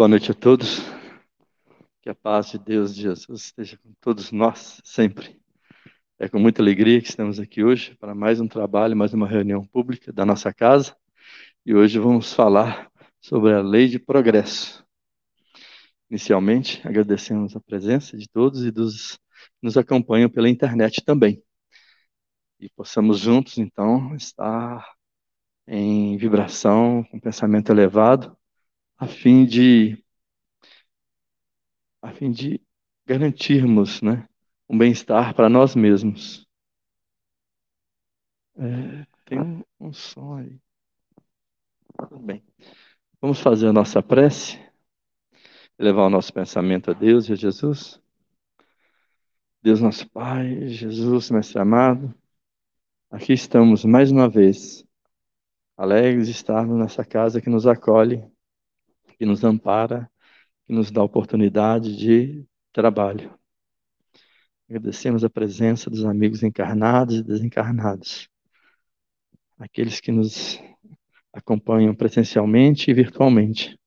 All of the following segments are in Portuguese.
Boa noite a todos. Que a paz de Deus de Jesus esteja com todos nós sempre. É com muita alegria que estamos aqui hoje para mais um trabalho, mais uma reunião pública da nossa casa. E hoje vamos falar sobre a lei de progresso. Inicialmente, agradecemos a presença de todos e dos que nos acompanham pela internet também. E possamos juntos, então, estar em vibração, com pensamento elevado, a fim de a fim de garantirmos, né, um bem-estar para nós mesmos. É, tem um, um som aí. Tudo bem. Vamos fazer a nossa prece, levar o nosso pensamento a Deus e a Jesus. Deus nosso Pai, Jesus, Mestre amado, aqui estamos mais uma vez, alegres de estarmos nessa casa que nos acolhe que nos ampara, que nos dá oportunidade de trabalho. Agradecemos a presença dos amigos encarnados e desencarnados, aqueles que nos acompanham presencialmente e virtualmente,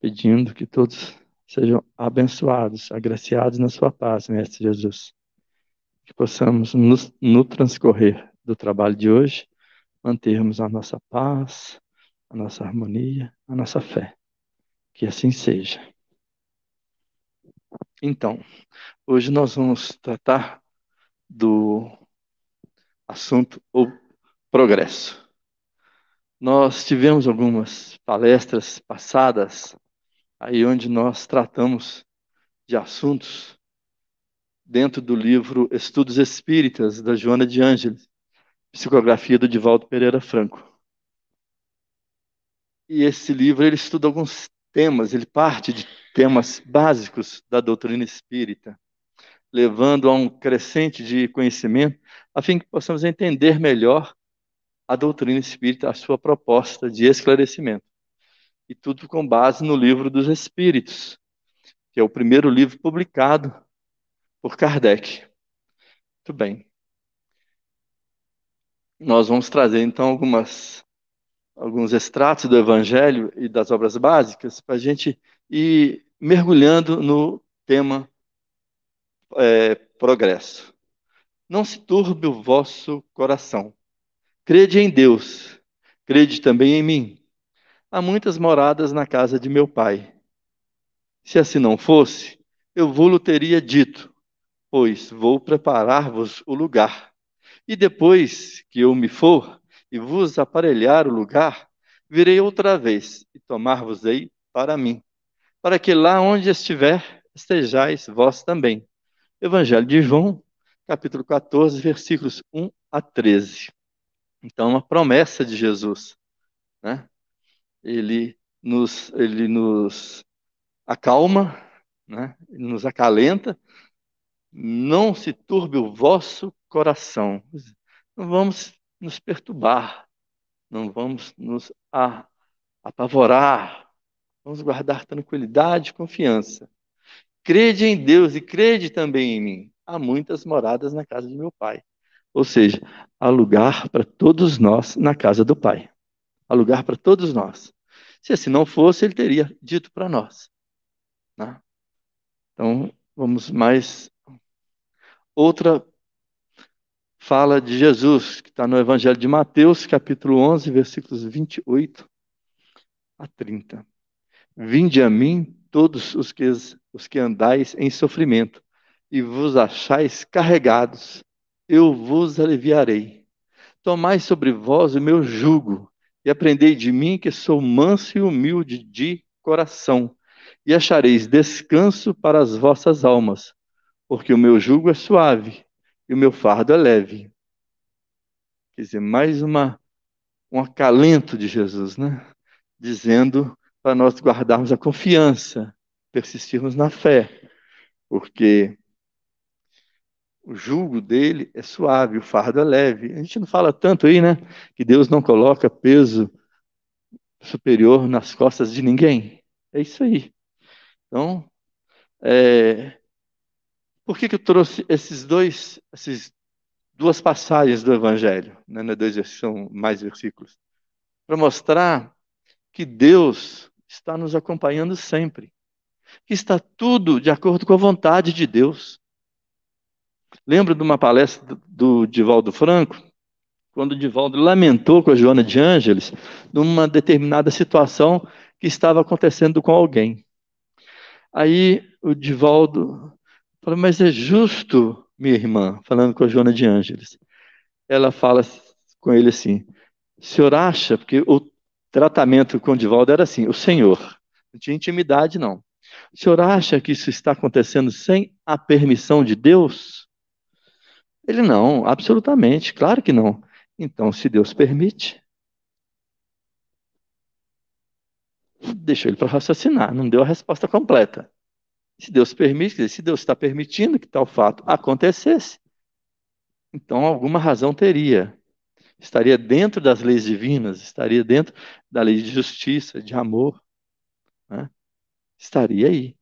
pedindo que todos sejam abençoados, agraciados na sua paz, Mestre Jesus. Que possamos, no transcorrer do trabalho de hoje, mantermos a nossa paz, a nossa harmonia a nossa fé. Que assim seja. Então, hoje nós vamos tratar do assunto o progresso. Nós tivemos algumas palestras passadas aí onde nós tratamos de assuntos dentro do livro Estudos Espíritas da Joana de Ângeles, psicografia do Divaldo Pereira Franco. E esse livro ele estuda alguns temas, ele parte de temas básicos da doutrina espírita, levando a um crescente de conhecimento, a fim que possamos entender melhor a doutrina espírita, a sua proposta de esclarecimento. E tudo com base no Livro dos Espíritos, que é o primeiro livro publicado por Kardec. Muito bem. Nós vamos trazer então algumas alguns extratos do Evangelho e das obras básicas para a gente ir mergulhando no tema é, progresso. Não se turbe o vosso coração. Crede em Deus, crede também em mim. Há muitas moradas na casa de meu pai. Se assim não fosse, eu vou lhe teria dito, pois vou preparar-vos o lugar. E depois que eu me for, e vos aparelhar o lugar, virei outra vez e tomar-vos-ei para mim, para que lá onde estiver, estejais vós também. Evangelho de João, capítulo 14, versículos 1 a 13. Então, uma promessa de Jesus. Né? Ele, nos, ele nos acalma, né? ele nos acalenta. Não se turbe o vosso coração. Não vamos nos perturbar, não vamos nos apavorar, vamos guardar tranquilidade e confiança. Crede em Deus e crede também em mim. Há muitas moradas na casa de meu pai. Ou seja, há lugar para todos nós na casa do pai. Há lugar para todos nós. Se assim não fosse, ele teria dito para nós. Né? Então, vamos mais. Outra fala de Jesus, que está no Evangelho de Mateus, capítulo 11, versículos 28 a 30. Vinde a mim todos os que, os que andais em sofrimento e vos achais carregados, eu vos aliviarei. Tomai sobre vós o meu jugo e aprendei de mim que sou manso e humilde de coração, e achareis descanso para as vossas almas, porque o meu jugo é suave e o meu fardo é leve. Quer dizer, mais uma, um acalento de Jesus, né? Dizendo para nós guardarmos a confiança, persistirmos na fé, porque o jugo dele é suave, o fardo é leve. A gente não fala tanto aí, né? Que Deus não coloca peso superior nas costas de ninguém. É isso aí. Então, é, por que, que eu trouxe esses dois, essas duas passagens do Evangelho, né, né, dois são mais versículos, para mostrar que Deus está nos acompanhando sempre, que está tudo de acordo com a vontade de Deus. Lembro de uma palestra do Divaldo Franco, quando o Divaldo lamentou com a Joana de Ângeles numa determinada situação que estava acontecendo com alguém. Aí o Divaldo Fala, mas é justo, minha irmã, falando com a Joana de Ângeles. Ela fala com ele assim: o senhor acha, porque o tratamento com o Divaldo era assim, o senhor, não tinha intimidade, não. O senhor acha que isso está acontecendo sem a permissão de Deus? Ele não, absolutamente, claro que não. Então, se Deus permite, deixou ele para raciocinar, não deu a resposta completa. Se Deus permite, dizer, se Deus está permitindo que tal fato acontecesse, então alguma razão teria. Estaria dentro das leis divinas, estaria dentro da lei de justiça, de amor. Né? Estaria aí.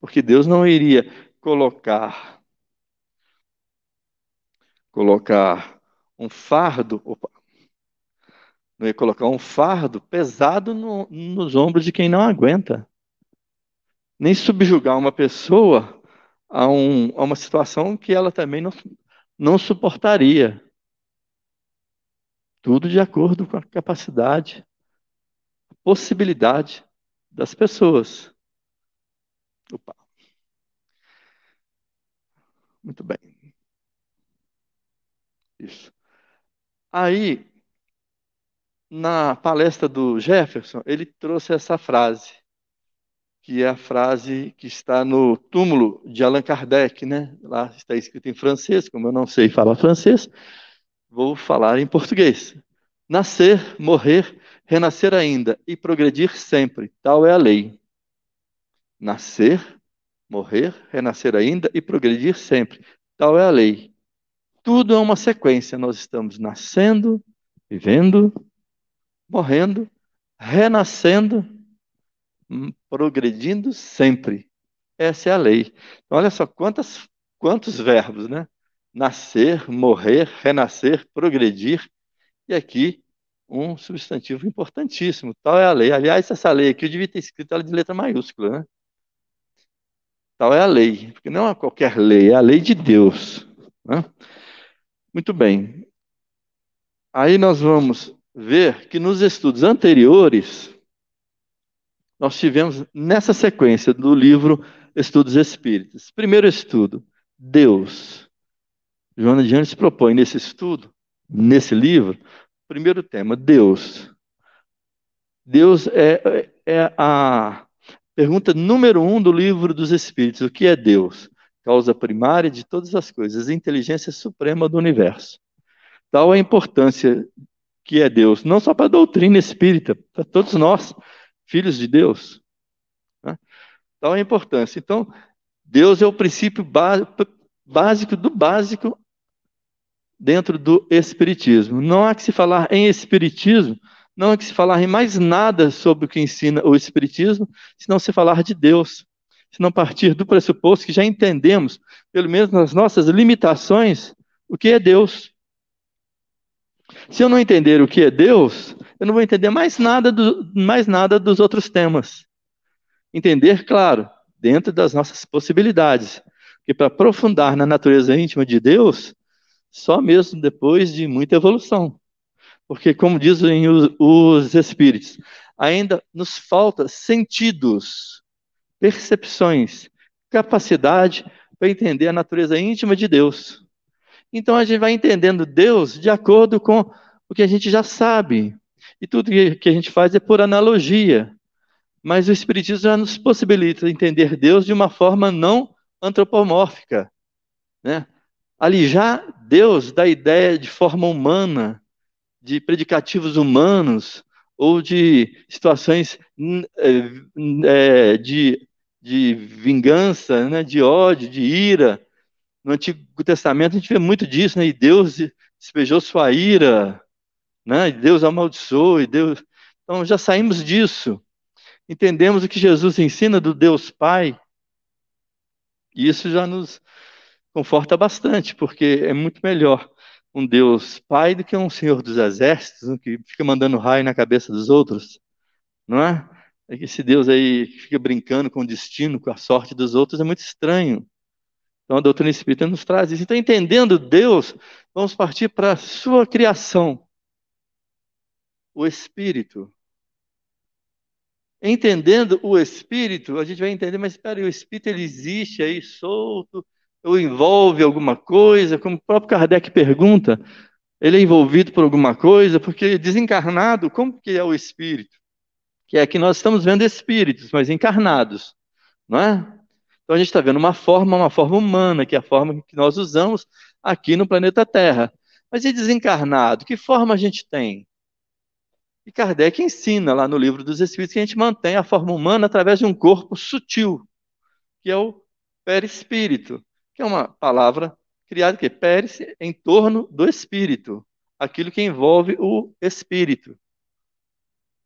Porque Deus não iria colocar colocar um fardo, opa, não ia colocar um fardo pesado no, nos ombros de quem não aguenta nem subjugar uma pessoa a, um, a uma situação que ela também não, não suportaria. Tudo de acordo com a capacidade, a possibilidade das pessoas. Opa. Muito bem. Isso. Aí, na palestra do Jefferson, ele trouxe essa frase que é a frase que está no túmulo de Allan Kardec, né? Lá está escrito em francês, como eu não sei falar francês, vou falar em português. Nascer, morrer, renascer ainda e progredir sempre, tal é a lei. Nascer, morrer, renascer ainda e progredir sempre, tal é a lei. Tudo é uma sequência, nós estamos nascendo, vivendo, morrendo, renascendo Hum, progredindo sempre. Essa é a lei. Então, olha só quantas, quantos verbos, né? Nascer, morrer, renascer, progredir. E aqui, um substantivo importantíssimo. Tal é a lei. Aliás, essa lei aqui eu devia ter escrito ela de letra maiúscula, né? Tal é a lei. Porque não é qualquer lei, é a lei de Deus. Né? Muito bem. Aí nós vamos ver que nos estudos anteriores nós tivemos nessa sequência do livro Estudos Espíritas. Primeiro estudo, Deus. Joana de Anjos propõe nesse estudo, nesse livro, primeiro tema, Deus. Deus é, é, é a pergunta número um do livro dos Espíritos: o que é Deus? Causa primária de todas as coisas, inteligência suprema do universo. Tal é a importância que é Deus, não só para a doutrina espírita, para todos nós filhos de Deus. Né? Então, a importância. Então, Deus é o princípio básico do básico dentro do Espiritismo. Não há que se falar em Espiritismo, não há que se falar em mais nada sobre o que ensina o Espiritismo, se não se falar de Deus. Se não partir do pressuposto que já entendemos, pelo menos nas nossas limitações, o que é Deus. Se eu não entender o que é Deus, eu não vou entender mais nada, do, mais nada dos outros temas. Entender, claro, dentro das nossas possibilidades. Porque para aprofundar na natureza íntima de Deus, só mesmo depois de muita evolução. Porque, como dizem os, os espíritos, ainda nos falta sentidos, percepções, capacidade para entender a natureza íntima de Deus. Então a gente vai entendendo Deus de acordo com o que a gente já sabe, e tudo que a gente faz é por analogia. Mas o Espiritismo já nos possibilita entender Deus de uma forma não antropomórfica. Né? Alijar Deus da ideia de forma humana, de predicativos humanos, ou de situações é, de, de vingança, né? de ódio, de ira. No Antigo Testamento a gente vê muito disso, né? e Deus despejou sua ira né? Deus amaldiçoou, e Deus. Então já saímos disso. Entendemos o que Jesus ensina do Deus Pai. E isso já nos conforta bastante, porque é muito melhor um Deus Pai do que um Senhor dos Exércitos, que fica mandando raio na cabeça dos outros, não é? Esse Deus aí que fica brincando com o destino, com a sorte dos outros, é muito estranho. Então a doutrina espírita nos traz isso. Então, entendendo Deus, vamos partir para a sua criação o Espírito. Entendendo o Espírito, a gente vai entender, mas espera, o Espírito ele existe aí solto, ou envolve alguma coisa, como o próprio Kardec pergunta, ele é envolvido por alguma coisa, porque desencarnado, como que é o espírito? Que é que nós estamos vendo espíritos, mas encarnados, não é? Então a gente está vendo uma forma, uma forma humana, que é a forma que nós usamos aqui no planeta Terra. Mas e desencarnado? Que forma a gente tem? E Kardec ensina lá no livro dos Espíritos que a gente mantém a forma humana através de um corpo sutil, que é o perispírito, que é uma palavra criada que perece em torno do espírito, aquilo que envolve o espírito.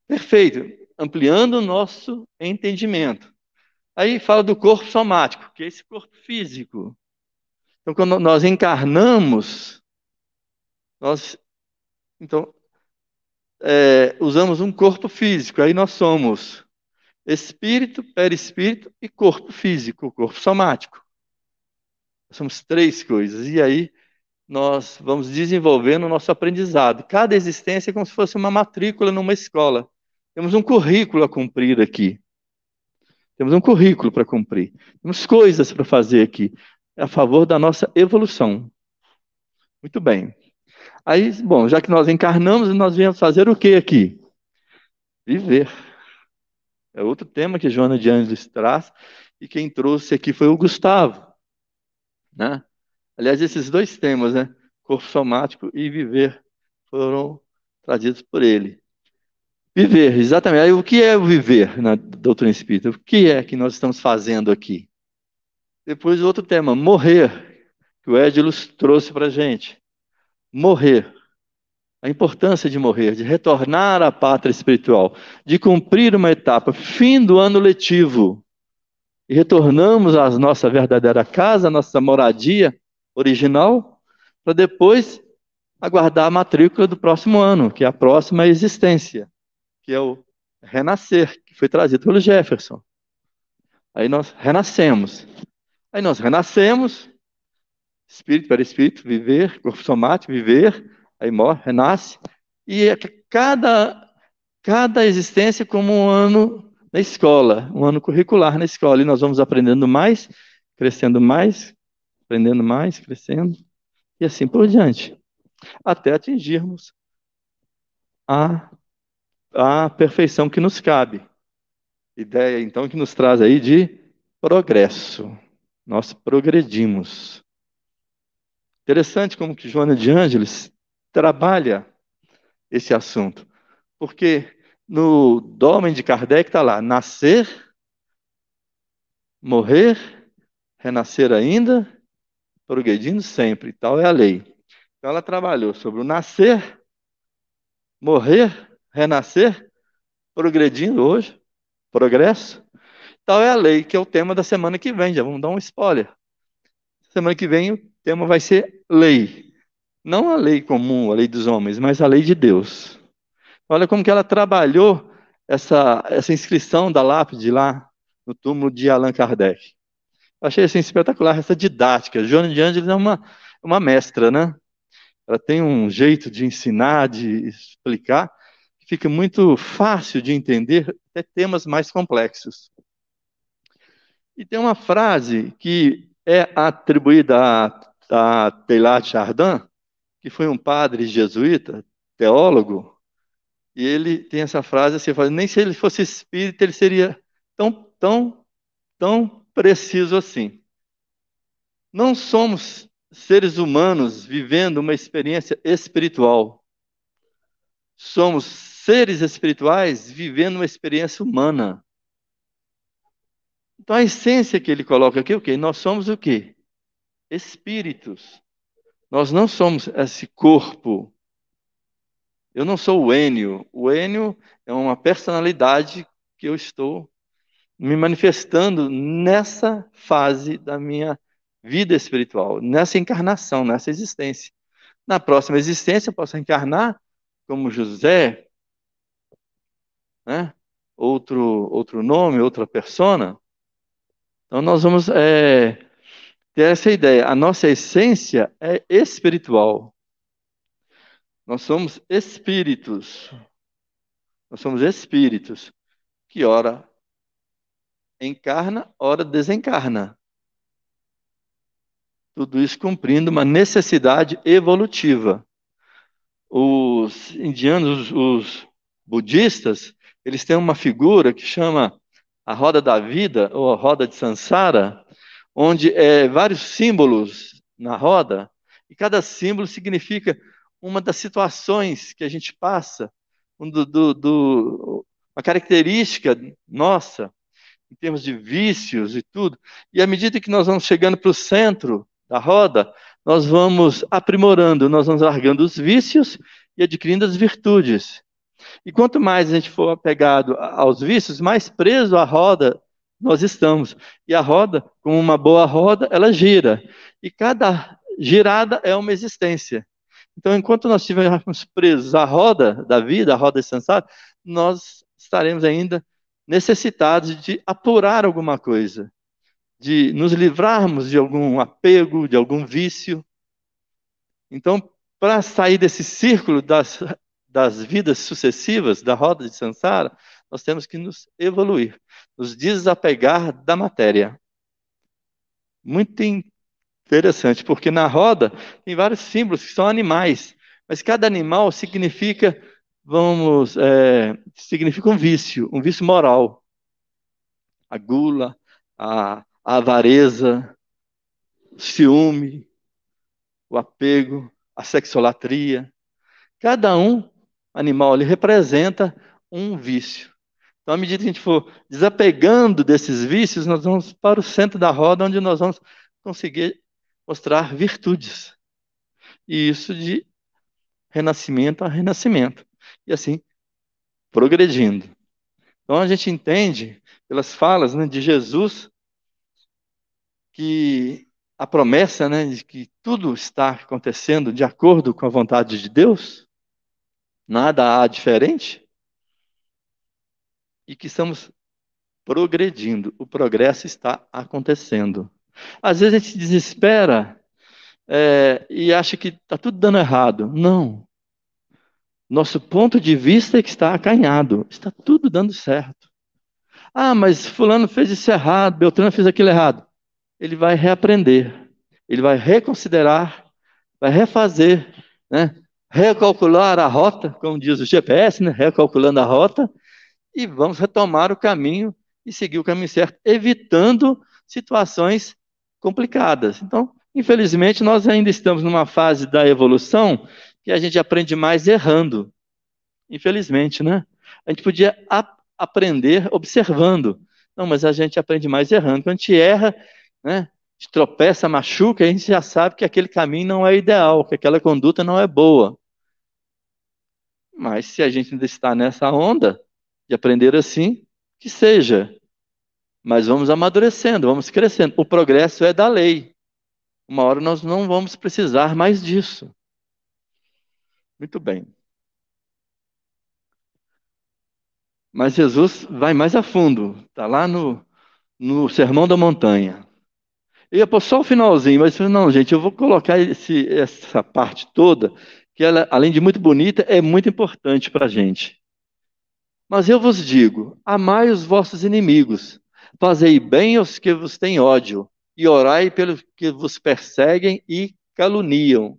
Perfeito, ampliando o nosso entendimento. Aí fala do corpo somático, que é esse corpo físico. Então, quando nós encarnamos, nós então é, usamos um corpo físico, aí nós somos espírito, perispírito e corpo físico, corpo somático. somos três coisas. E aí nós vamos desenvolvendo o nosso aprendizado. Cada existência é como se fosse uma matrícula numa escola. Temos um currículo a cumprir aqui. Temos um currículo para cumprir. Temos coisas para fazer aqui a favor da nossa evolução. Muito bem. Aí, bom, já que nós encarnamos, nós viemos fazer o que aqui? Viver. É outro tema que Joana de Angelis traz, e quem trouxe aqui foi o Gustavo. Né? Aliás, esses dois temas, né? corpo somático e viver, foram trazidos por ele. Viver, exatamente. Aí, o que é o viver na doutrina espírita? O que é que nós estamos fazendo aqui? Depois, outro tema, morrer, que o Edilus trouxe para a gente morrer, a importância de morrer, de retornar à pátria espiritual, de cumprir uma etapa, fim do ano letivo, e retornamos à nossa verdadeira casa, à nossa moradia original, para depois aguardar a matrícula do próximo ano, que é a próxima existência, que é o renascer, que foi trazido pelo Jefferson. Aí nós renascemos. Aí nós renascemos, espírito para espírito, viver, corpo somático, viver, aí morre, renasce, e é cada, cada existência como um ano na escola, um ano curricular na escola, e nós vamos aprendendo mais, crescendo mais, aprendendo mais, crescendo, e assim por diante, até atingirmos a, a perfeição que nos cabe. Ideia, então, que nos traz aí de progresso. Nós progredimos. Interessante como que Joana de Ângeles trabalha esse assunto, porque no Domen de Kardec está lá, nascer, morrer, renascer ainda, progredindo sempre, tal é a lei. Então ela trabalhou sobre o nascer, morrer, renascer, progredindo hoje, progresso, tal é a lei, que é o tema da semana que vem, já vamos dar um spoiler. Semana que vem tema vai ser lei. Não a lei comum, a lei dos homens, mas a lei de Deus. Olha como que ela trabalhou essa, essa inscrição da lápide lá no túmulo de Allan Kardec. Achei assim, espetacular essa didática. Joana de Ângeles é uma, uma mestra, né? Ela tem um jeito de ensinar, de explicar, que fica muito fácil de entender até temas mais complexos. E tem uma frase que é atribuída a da Teilhard Chardin, que foi um padre jesuíta, teólogo, e ele tem essa frase assim, nem se ele fosse espírita ele seria tão, tão, tão preciso assim. Não somos seres humanos vivendo uma experiência espiritual. Somos seres espirituais vivendo uma experiência humana. Então a essência que ele coloca aqui é o quê? Nós somos o quê? espíritos. Nós não somos esse corpo. Eu não sou o Enio. O Enio é uma personalidade que eu estou me manifestando nessa fase da minha vida espiritual, nessa encarnação, nessa existência. Na próxima existência, eu posso encarnar como José, né? outro, outro nome, outra persona. Então, nós vamos é, ter é essa ideia. A nossa essência é espiritual. Nós somos espíritos. Nós somos espíritos que ora encarna, ora desencarna. Tudo isso cumprindo uma necessidade evolutiva. Os indianos, os, budistas, eles têm uma figura que chama a roda da vida ou a roda de Sansara onde é, vários símbolos na roda, e cada símbolo significa uma das situações que a gente passa, um do, do, do, uma característica nossa, em termos de vícios e tudo. E à medida que nós vamos chegando para o centro da roda, nós vamos aprimorando, nós vamos largando os vícios e adquirindo as virtudes. E quanto mais a gente for apegado aos vícios, mais preso à roda nós estamos. E a roda, como uma boa roda, ela gira. E cada girada é uma existência. Então, enquanto nós estivermos presos à roda da vida, à roda sensata, nós estaremos ainda necessitados de apurar alguma coisa, de nos livrarmos de algum apego, de algum vício. Então, para sair desse círculo das, das vidas sucessivas, da roda de Sansara, nós temos que nos evoluir, nos desapegar da matéria. Muito interessante, porque na roda tem vários símbolos que são animais, mas cada animal significa, vamos, é, significa um vício, um vício moral. A gula, a, a avareza, o ciúme, o apego, a sexolatria. Cada um animal ali representa um vício. Então, à medida que a gente for desapegando desses vícios, nós vamos para o centro da roda, onde nós vamos conseguir mostrar virtudes. E isso de renascimento a renascimento. E assim, progredindo. Então, a gente entende, pelas falas né, de Jesus, que a promessa né, de que tudo está acontecendo de acordo com a vontade de Deus, nada há diferente, e que estamos progredindo. O progresso está acontecendo. Às vezes a gente se desespera é, e acha que está tudo dando errado. Não. Nosso ponto de vista é que está acanhado. Está tudo dando certo. Ah, mas fulano fez isso errado, Beltrano fez aquilo errado. Ele vai reaprender. Ele vai reconsiderar, vai refazer, né? recalcular a rota, como diz o GPS, né? recalculando a rota, e vamos retomar o caminho e seguir o caminho certo, evitando situações complicadas. Então, infelizmente, nós ainda estamos numa fase da evolução que a gente aprende mais errando. Infelizmente, né? A gente podia ap aprender observando. Não, mas a gente aprende mais errando. Quando a gente erra, né? tropeça, machuca, a gente já sabe que aquele caminho não é ideal, que aquela conduta não é boa. Mas se a gente ainda está nessa onda, de aprender assim, que seja. Mas vamos amadurecendo, vamos crescendo. O progresso é da lei. Uma hora nós não vamos precisar mais disso. Muito bem. Mas Jesus vai mais a fundo, está lá no, no Sermão da Montanha. E pôr só o finalzinho, mas não, gente, eu vou colocar esse, essa parte toda, que ela, além de muito bonita, é muito importante para a gente. Mas eu vos digo: amai os vossos inimigos, fazei bem aos que vos têm ódio, e orai pelos que vos perseguem e caluniam,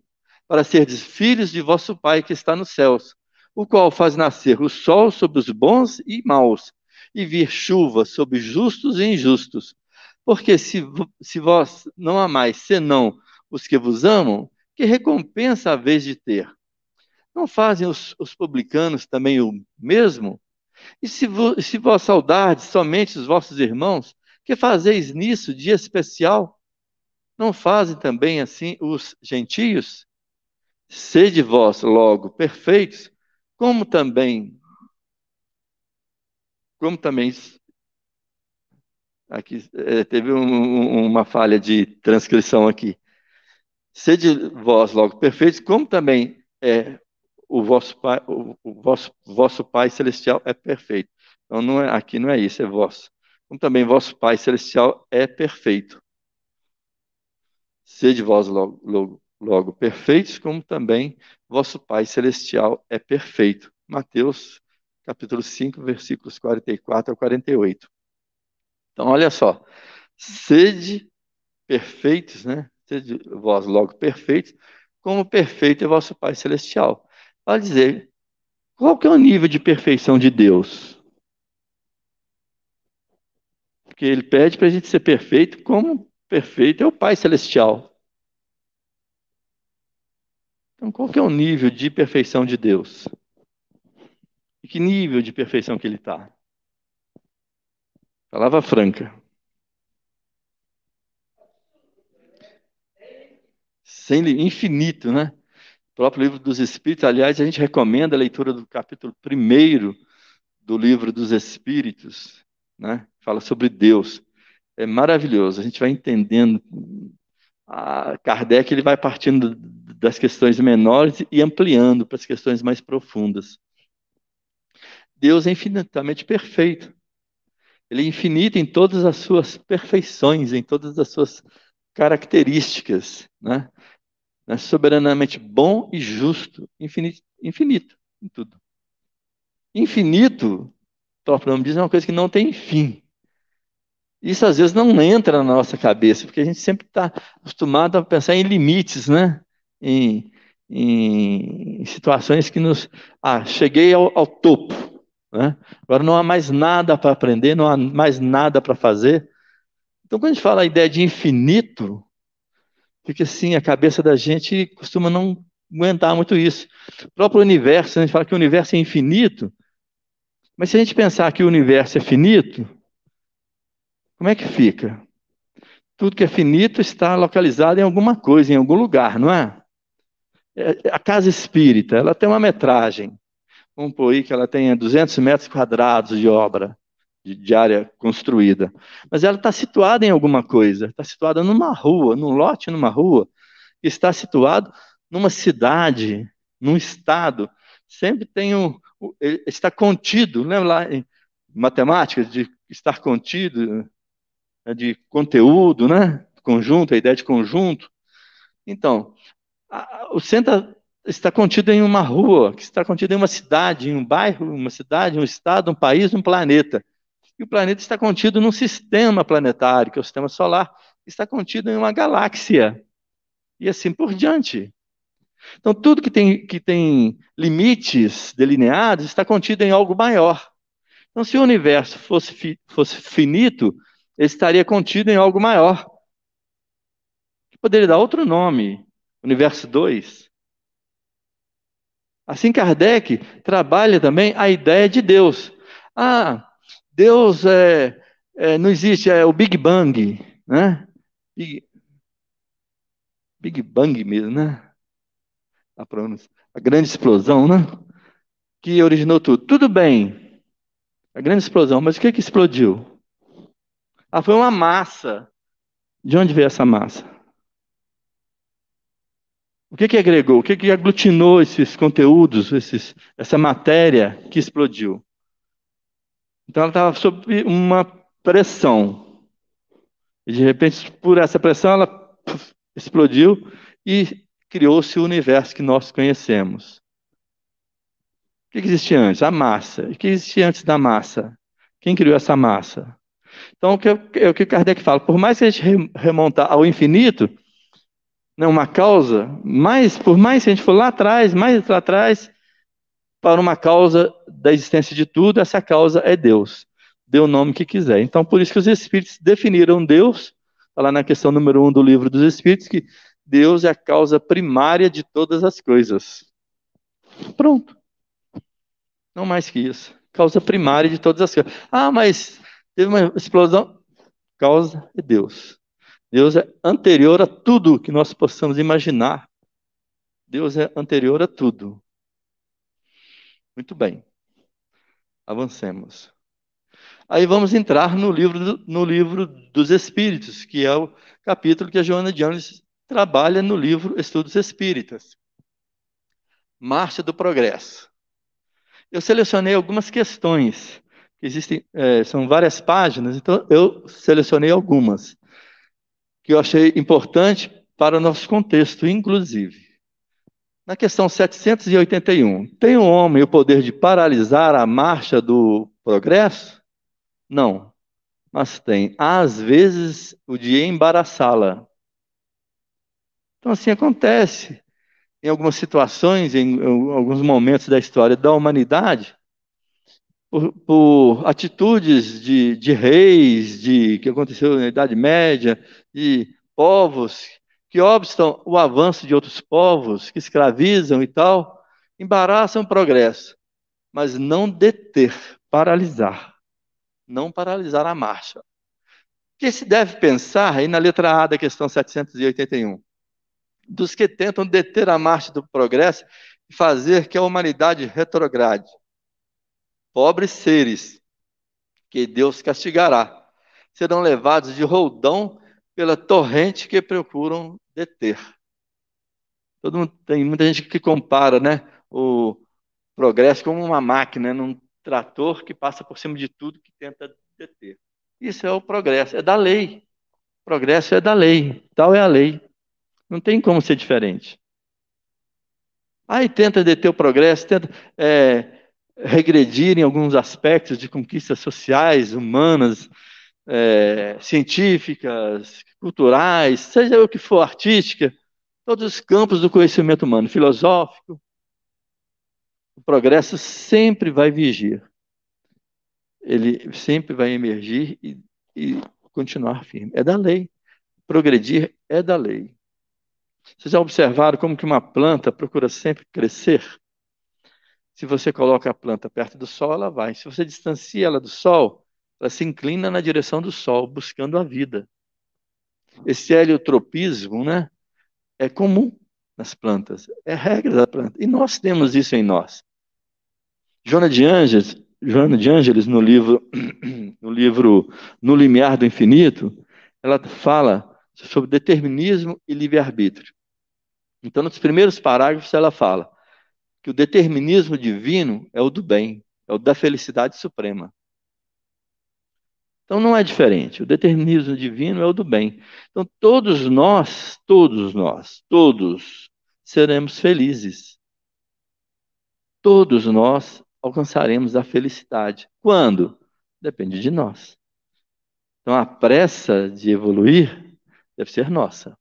para serdes filhos de vosso Pai que está nos céus, o qual faz nascer o sol sobre os bons e maus, e vir chuva sobre justos e injustos. Porque se, se vós não amais senão os que vos amam, que recompensa a vez de ter? Não fazem os, os publicanos também o mesmo? E se, vo, se vós saudades somente os vossos irmãos, que fazeis nisso dia especial? Não fazem também assim os gentios? Sede vós, logo, perfeitos, como também, como também, aqui é, teve um, uma falha de transcrição aqui, sede vós, logo, perfeitos, como também é, o vosso Pai, o, o vosso, vosso Pai Celestial é perfeito. Então, não é, aqui não é isso, é vosso. Como também vosso Pai Celestial é perfeito. Sede vós logo, logo, logo perfeitos, como também vosso Pai Celestial é perfeito. Mateus, capítulo 5, versículos 44 a 48. Então, olha só. Sede perfeitos, né? Sede vós logo perfeitos, como perfeito é vosso Pai Celestial. Para dizer qual que é o nível de perfeição de Deus. Porque ele pede para a gente ser perfeito como perfeito é o Pai Celestial. Então, qual que é o nível de perfeição de Deus? E que nível de perfeição que ele está? Palavra franca. Sem infinito, né? próprio livro dos Espíritos, aliás, a gente recomenda a leitura do capítulo primeiro do livro dos Espíritos, né? fala sobre Deus. É maravilhoso, a gente vai entendendo. A Kardec ele vai partindo das questões menores e ampliando para as questões mais profundas. Deus é infinitamente perfeito. Ele é infinito em todas as suas perfeições, em todas as suas características, né? né, soberanamente bom e justo, infinito, infinito em tudo. Infinito, próprio nome diz, é uma coisa que não tem fim. Isso às vezes não entra na nossa cabeça, porque a gente sempre está acostumado a pensar em limites, né? Em, em situações que nos. Ah, cheguei ao, ao topo. Né? Agora não há mais nada para aprender, não há mais nada para fazer. Então, quando a gente fala a ideia de infinito, porque assim, a cabeça da gente costuma não aguentar muito isso. O próprio universo, a gente fala que o universo é infinito, mas se a gente pensar que o universo é finito, como é que fica? Tudo que é finito está localizado em alguma coisa, em algum lugar, não é? é a casa espírita, ela tem uma metragem, vamos pôr aí que ela tenha 200 metros quadrados de obra de, de área construída, mas ela está situada em alguma coisa, está situada numa rua, num lote numa rua, que está situado numa cidade, num estado, sempre tem um, está contido, lembra lá em matemática, de estar contido, né, de conteúdo, né? Conjunto, a ideia de conjunto. Então, a, o centro está contido em uma rua, que está contido em uma cidade, em um bairro, uma cidade, um estado, um país, um planeta. E o planeta está contido num sistema planetário, que é o sistema solar, está contido em uma galáxia. E assim por uhum. diante. Então, tudo que tem, que tem limites delineados está contido em algo maior. Então, se o universo fosse, fi, fosse finito, ele estaria contido em algo maior. Que poderia dar outro nome, universo 2. Assim, Kardec trabalha também a ideia de Deus. Ah, Deus é, é, não existe, é o Big Bang, né? Big, Big Bang mesmo, né? A, pronúncia, a grande explosão, né? Que originou tudo. Tudo bem, a grande explosão, mas o que, que explodiu? Ah, foi uma massa. De onde veio essa massa? O que, que agregou? O que, que aglutinou esses conteúdos, esses, essa matéria que explodiu? Então ela estava sob uma pressão. E de repente, por essa pressão, ela explodiu e criou-se o universo que nós conhecemos. O que existia antes? A massa. O que existia antes da massa? Quem criou essa massa? Então, o que, é o que Kardec fala, por mais que a gente remontar ao infinito, né, uma causa, mas por mais que a gente for lá atrás, mais lá atrás, para uma causa da existência de tudo, essa causa é Deus. Dê o nome que quiser. Então, por isso que os Espíritos definiram Deus, está lá na questão número 1 um do livro dos Espíritos, que Deus é a causa primária de todas as coisas. Pronto. Não mais que isso. Causa primária de todas as coisas. Ah, mas teve uma explosão. Causa é Deus. Deus é anterior a tudo que nós possamos imaginar. Deus é anterior a tudo. Muito bem. Avancemos. Aí vamos entrar no livro, no livro dos Espíritos, que é o capítulo que a Joana de Andes trabalha no livro Estudos Espíritas. Marcha do Progresso. Eu selecionei algumas questões. existem, é, são várias páginas, então eu selecionei algumas que eu achei importante para o nosso contexto, inclusive. Na questão 781, tem o um homem o poder de paralisar a marcha do progresso? Não, mas tem, às vezes, o de embaraçá-la. Então, assim acontece em algumas situações, em alguns momentos da história da humanidade, por, por atitudes de, de reis, de que aconteceu na Idade Média, de povos que obstam o avanço de outros povos, que escravizam e tal, embaraçam o progresso, mas não deter, paralisar. Não paralisar a marcha. O que se deve pensar aí na letra A da questão 781? Dos que tentam deter a marcha do progresso e fazer que a humanidade retrograde. Pobres seres, que Deus castigará, serão levados de roldão pela torrente que procuram deter. Todo mundo, tem muita gente que compara né, o progresso como uma máquina, né, num trator que passa por cima de tudo que tenta deter. Isso é o progresso, é da lei. O progresso é da lei, tal é a lei. Não tem como ser diferente. Aí tenta deter o progresso, tenta é, regredir em alguns aspectos de conquistas sociais, humanas, é, científicas, culturais, seja o que for, artística, todos os campos do conhecimento humano, filosófico, o progresso sempre vai vigir. Ele sempre vai emergir e, e continuar firme. É da lei. Progredir é da lei. Vocês já observaram como que uma planta procura sempre crescer? Se você coloca a planta perto do sol, ela vai. Se você distancia ela do sol, ela se inclina na direção do sol, buscando a vida. Esse heliotropismo né, é comum nas plantas, é regra da planta. E nós temos isso em nós. Joana de Ângeles, Joana de Ângeles no livro, no livro No Limiar do Infinito, ela fala sobre determinismo e livre-arbítrio. Então, nos primeiros parágrafos, ela fala que o determinismo divino é o do bem, é o da felicidade suprema. Então não é diferente. O determinismo divino é o do bem. Então todos nós, todos nós, todos seremos felizes. Todos nós alcançaremos a felicidade. Quando? Depende de nós. Então a pressa de evoluir deve ser nossa.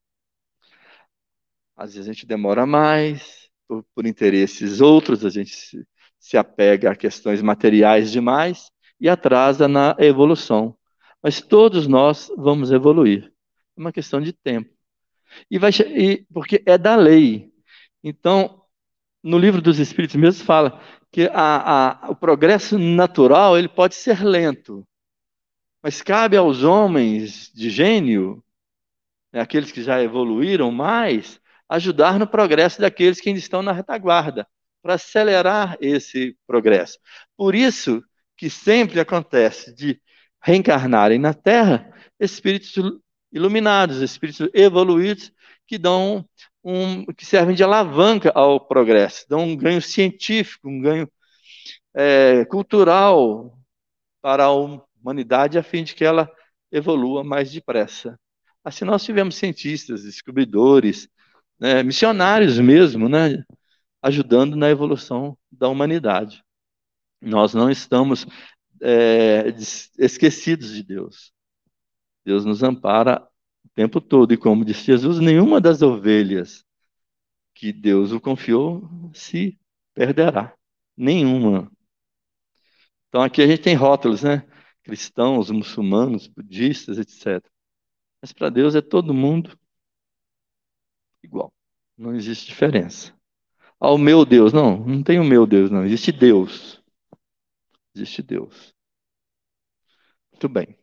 Às vezes a gente demora mais, por, por interesses outros, a gente se, se apega a questões materiais demais, e atrasa na evolução. Mas todos nós vamos evoluir. É uma questão de tempo. E vai e, porque é da lei. Então, no livro dos Espíritos mesmo fala que a, a, o progresso natural ele pode ser lento, mas cabe aos homens de gênio, né, aqueles que já evoluíram mais, ajudar no progresso daqueles que ainda estão na retaguarda, para acelerar esse progresso. Por isso que sempre acontece de reencarnarem na Terra espíritos iluminados, espíritos evoluídos que dão um, que servem de alavanca ao progresso, dão um ganho científico, um ganho é, cultural para a humanidade a fim de que ela evolua mais depressa. Assim nós tivemos cientistas, descobridores, né, missionários mesmo, né, ajudando na evolução da humanidade. Nós não estamos é, esquecidos de Deus. Deus nos ampara o tempo todo. E como disse Jesus, nenhuma das ovelhas que Deus o confiou se perderá. Nenhuma. Então aqui a gente tem rótulos, né? Cristãos, muçulmanos, budistas, etc. Mas para Deus é todo mundo igual. Não existe diferença. Ao ah, meu Deus, não, não tem o meu Deus, não. Existe Deus. Existe Deus. Muito bem.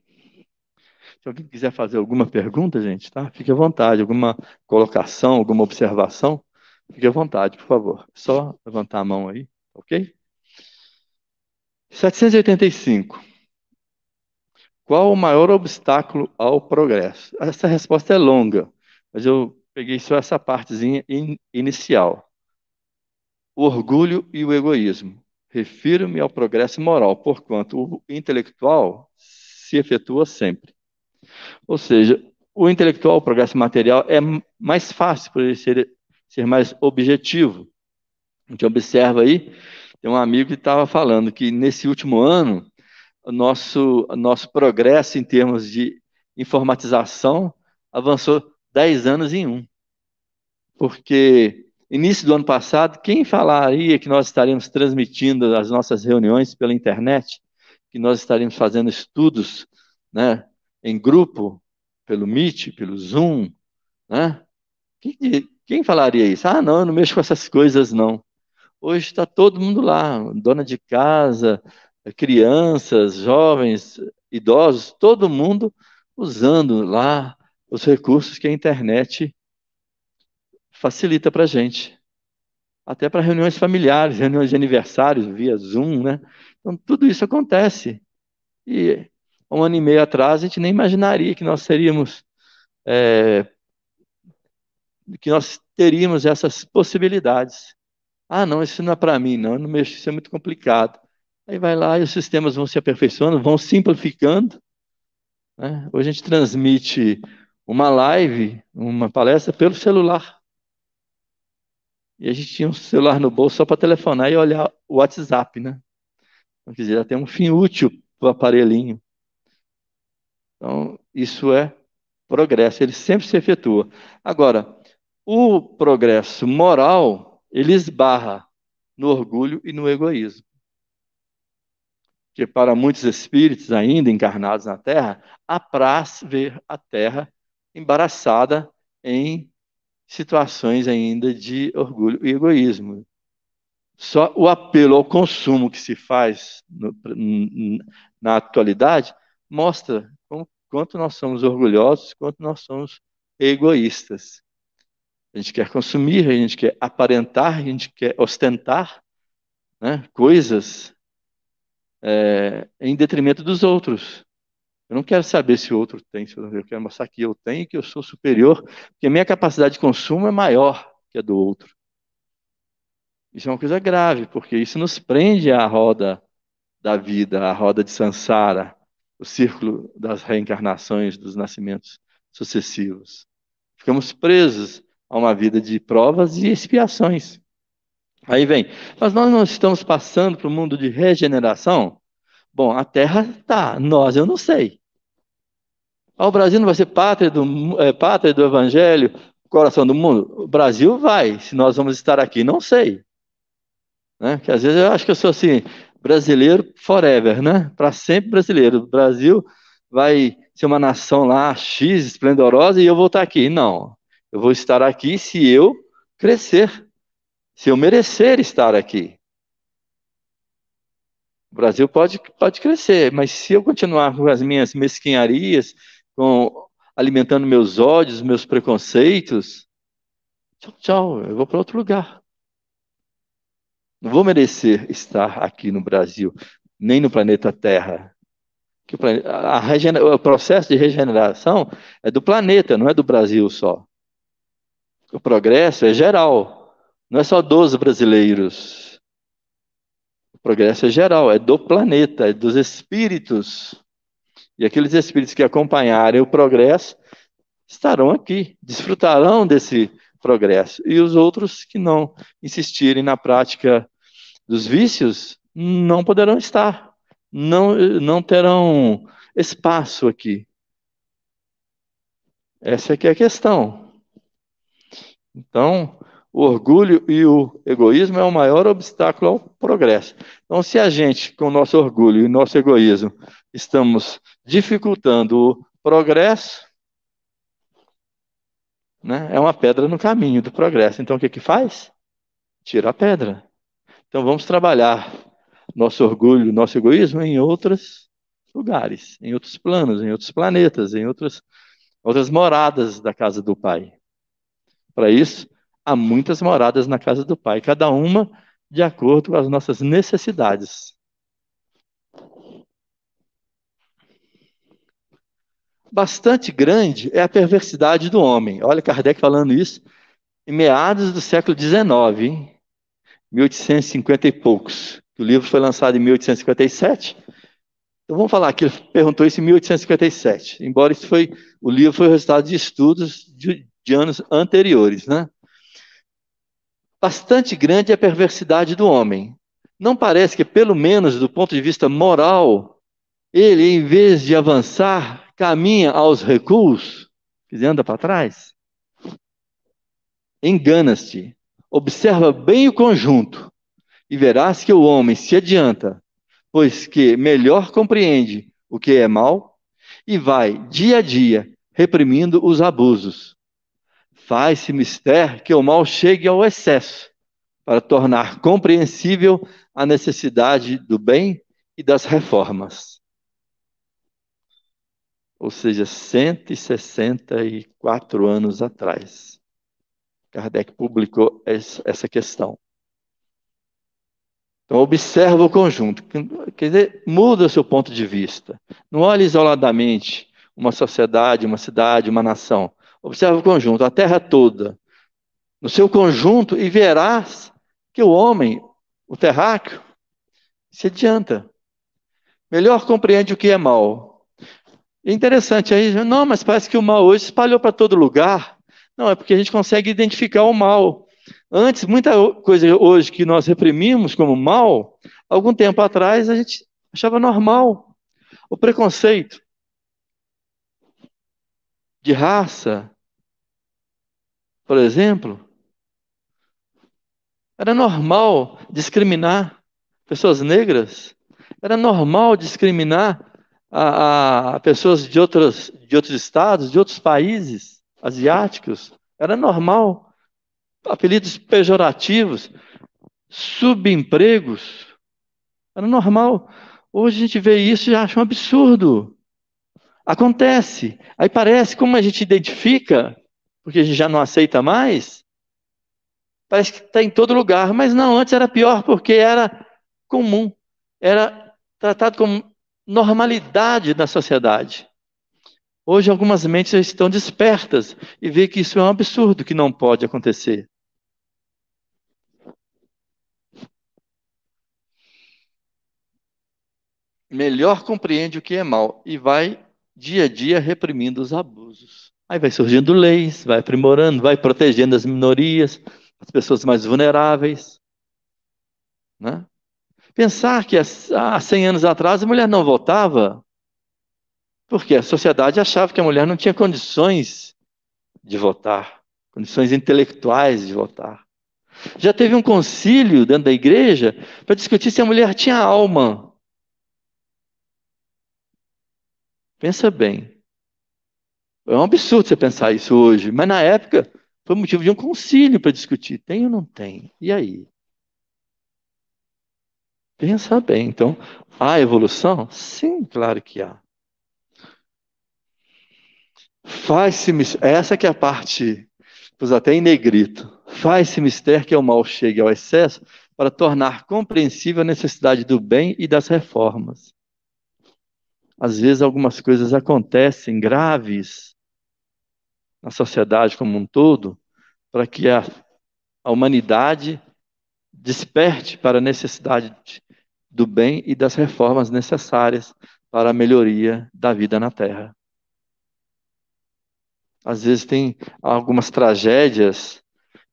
Se alguém quiser fazer alguma pergunta, gente, tá? Fique à vontade. Alguma colocação, alguma observação, fique à vontade, por favor. Só levantar a mão aí, ok? 785. Qual o maior obstáculo ao progresso? Essa resposta é longa, mas eu peguei só essa partezinha in inicial. O orgulho e o egoísmo. Refiro-me ao progresso moral, porquanto o intelectual se efetua sempre. Ou seja, o intelectual, o progresso material, é mais fácil para ele ser, ser mais objetivo. A gente observa aí, tem um amigo que estava falando que nesse último ano, o nosso, nosso progresso em termos de informatização avançou 10 anos em um. Porque início do ano passado, quem falaria que nós estariamos transmitindo as nossas reuniões pela internet, que nós estariamos fazendo estudos né, em grupo, pelo Meet, pelo Zoom? Né? Quem, quem falaria isso? Ah, não, eu não mexo com essas coisas, não. Hoje está todo mundo lá, dona de casa, crianças, jovens, idosos, todo mundo usando lá os recursos que a internet facilita para a gente. Até para reuniões familiares, reuniões de aniversários via Zoom, né? Então, tudo isso acontece. E um ano e meio atrás, a gente nem imaginaria que nós seríamos. É, que nós teríamos essas possibilidades. Ah, não, isso não é para mim, não, isso é muito complicado. Aí vai lá e os sistemas vão se aperfeiçoando, vão simplificando. Né? Hoje a gente transmite uma live, uma palestra pelo celular. E a gente tinha um celular no bolso só para telefonar e olhar o WhatsApp, né? Então, quer dizer, já tem um fim útil para o aparelhinho. Então, isso é progresso, ele sempre se efetua. Agora, o progresso moral, ele esbarra no orgulho e no egoísmo. Que para muitos espíritos ainda encarnados na Terra, apraz ver a Terra embaraçada em situações ainda de orgulho e egoísmo. Só o apelo ao consumo que se faz no, na atualidade mostra como, quanto nós somos orgulhosos, quanto nós somos egoístas. A gente quer consumir, a gente quer aparentar, a gente quer ostentar né, coisas é, em detrimento dos outros. Eu não quero saber se o outro tem, eu quero mostrar que eu tenho, que eu sou superior, porque minha capacidade de consumo é maior que a do outro. Isso é uma coisa grave, porque isso nos prende à roda da vida, à roda de Sansara, o círculo das reencarnações, dos nascimentos sucessivos. Ficamos presos a uma vida de provas e expiações. Aí vem, mas nós não estamos passando para o mundo de regeneração? Bom, a Terra está, nós eu não sei. Ah, o Brasil não vai ser pátria do, é, pátria do Evangelho, coração do mundo? O Brasil vai, se nós vamos estar aqui, não sei. Né? Porque às vezes eu acho que eu sou assim, brasileiro forever, né? Para sempre brasileiro. O Brasil vai ser uma nação lá X esplendorosa e eu vou estar aqui. Não. Eu vou estar aqui se eu crescer, se eu merecer estar aqui. O Brasil pode, pode crescer, mas se eu continuar com as minhas mesquinharias, com, alimentando meus ódios, meus preconceitos, tchau, tchau, eu vou para outro lugar. Não vou merecer estar aqui no Brasil, nem no planeta Terra. Que o, planeta, a, o processo de regeneração é do planeta, não é do Brasil só. O progresso é geral, não é só dos brasileiros. O progresso é geral, é do planeta, é dos espíritos. E aqueles espíritos que acompanharem o progresso estarão aqui, desfrutarão desse progresso. E os outros que não insistirem na prática dos vícios não poderão estar, não, não terão espaço aqui. Essa aqui é, é a questão. Então, o orgulho e o egoísmo é o maior obstáculo ao progresso. Então, se a gente, com o nosso orgulho e nosso egoísmo, estamos dificultando o progresso, né, é uma pedra no caminho do progresso. Então, o que, que faz? Tira a pedra. Então, vamos trabalhar nosso orgulho, nosso egoísmo em outros lugares, em outros planos, em outros planetas, em outras, outras moradas da casa do Pai. Para isso, há muitas moradas na casa do Pai, cada uma de acordo com as nossas necessidades. Bastante grande é a perversidade do homem. Olha Kardec falando isso em meados do século XIX, 1850 e poucos. O livro foi lançado em 1857. Então vamos falar que ele perguntou isso em 1857, embora isso foi, o livro foi o resultado de estudos de, de anos anteriores, né? Bastante grande é a perversidade do homem. Não parece que, pelo menos do ponto de vista moral, ele, em vez de avançar, caminha aos recuos, que anda para trás? Enganas-te. Observa bem o conjunto e verás que o homem se adianta, pois que melhor compreende o que é mal e vai dia a dia reprimindo os abusos, Faz-se mistério que o mal chegue ao excesso, para tornar compreensível a necessidade do bem e das reformas. Ou seja, 164 anos atrás, Kardec publicou essa questão. Então, observa o conjunto. Quer dizer, muda o seu ponto de vista. Não olhe isoladamente uma sociedade, uma cidade, uma nação. Observa o conjunto, a terra toda, no seu conjunto, e verás que o homem, o terráqueo, se adianta. Melhor compreende o que é mal. É interessante aí, não, mas parece que o mal hoje espalhou para todo lugar. Não, é porque a gente consegue identificar o mal. Antes, muita coisa hoje que nós reprimimos como mal, algum tempo atrás a gente achava normal. O preconceito, de raça, por exemplo, era normal discriminar pessoas negras, era normal discriminar a, a, pessoas de outros, de outros estados, de outros países asiáticos. Era normal. Apelidos pejorativos, subempregos. Era normal. Hoje a gente vê isso e acha um absurdo. Acontece. Aí parece, como a gente identifica, porque a gente já não aceita mais, parece que está em todo lugar. Mas não, antes era pior porque era comum, era tratado como normalidade na sociedade. Hoje algumas mentes estão despertas e vê que isso é um absurdo que não pode acontecer. Melhor compreende o que é mal e vai dia a dia reprimindo os abusos. Aí vai surgindo leis, vai aprimorando, vai protegendo as minorias, as pessoas mais vulneráveis. Né? Pensar que há 100 anos atrás a mulher não votava, porque a sociedade achava que a mulher não tinha condições de votar, condições intelectuais de votar. Já teve um concílio dentro da igreja para discutir se a mulher tinha alma. Pensa bem. É um absurdo você pensar isso hoje, mas na época foi motivo de um concílio para discutir: tem ou não tem? E aí? Pensa bem. Então, há evolução? Sim, claro que há. Faz-se essa que é a parte, pois até em negrito. Faz-se mistério que o mal chegue ao excesso para tornar compreensível a necessidade do bem e das reformas às vezes algumas coisas acontecem graves na sociedade como um todo, para que a, a humanidade desperte para a necessidade do bem e das reformas necessárias para a melhoria da vida na Terra. Às vezes tem algumas tragédias,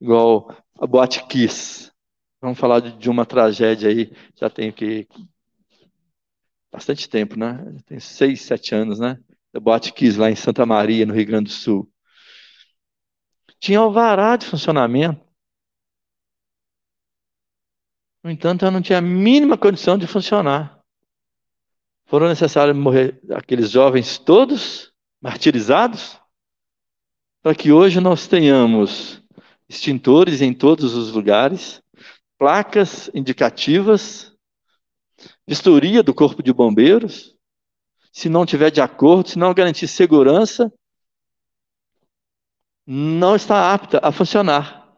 igual a Boate Kiss. Vamos falar de, de uma tragédia aí, já tenho que bastante tempo, né? Tem seis, sete anos, né? Da Boate Kiss, lá em Santa Maria, no Rio Grande do Sul. Tinha alvará de funcionamento. No entanto, ela não tinha a mínima condição de funcionar. Foram necessários morrer aqueles jovens todos martirizados para que hoje nós tenhamos extintores em todos os lugares, placas indicativas vistoria do corpo de bombeiros, se não tiver de acordo, se não garantir segurança, não está apta a funcionar.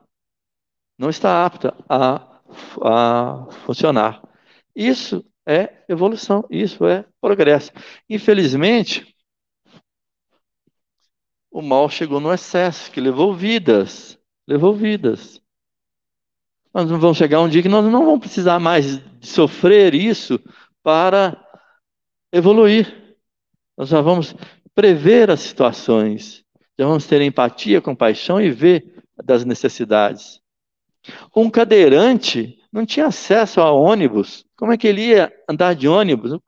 Não está apta a, a funcionar. Isso é evolução, isso é progresso. Infelizmente, o mal chegou no excesso, que levou vidas, levou vidas. Nós não vamos chegar um dia que nós não vamos precisar mais sofrer isso para evoluir. Nós já vamos prever as situações, já vamos ter empatia, compaixão e ver das necessidades. Um cadeirante não tinha acesso a ônibus. Como é que ele ia andar de ônibus? O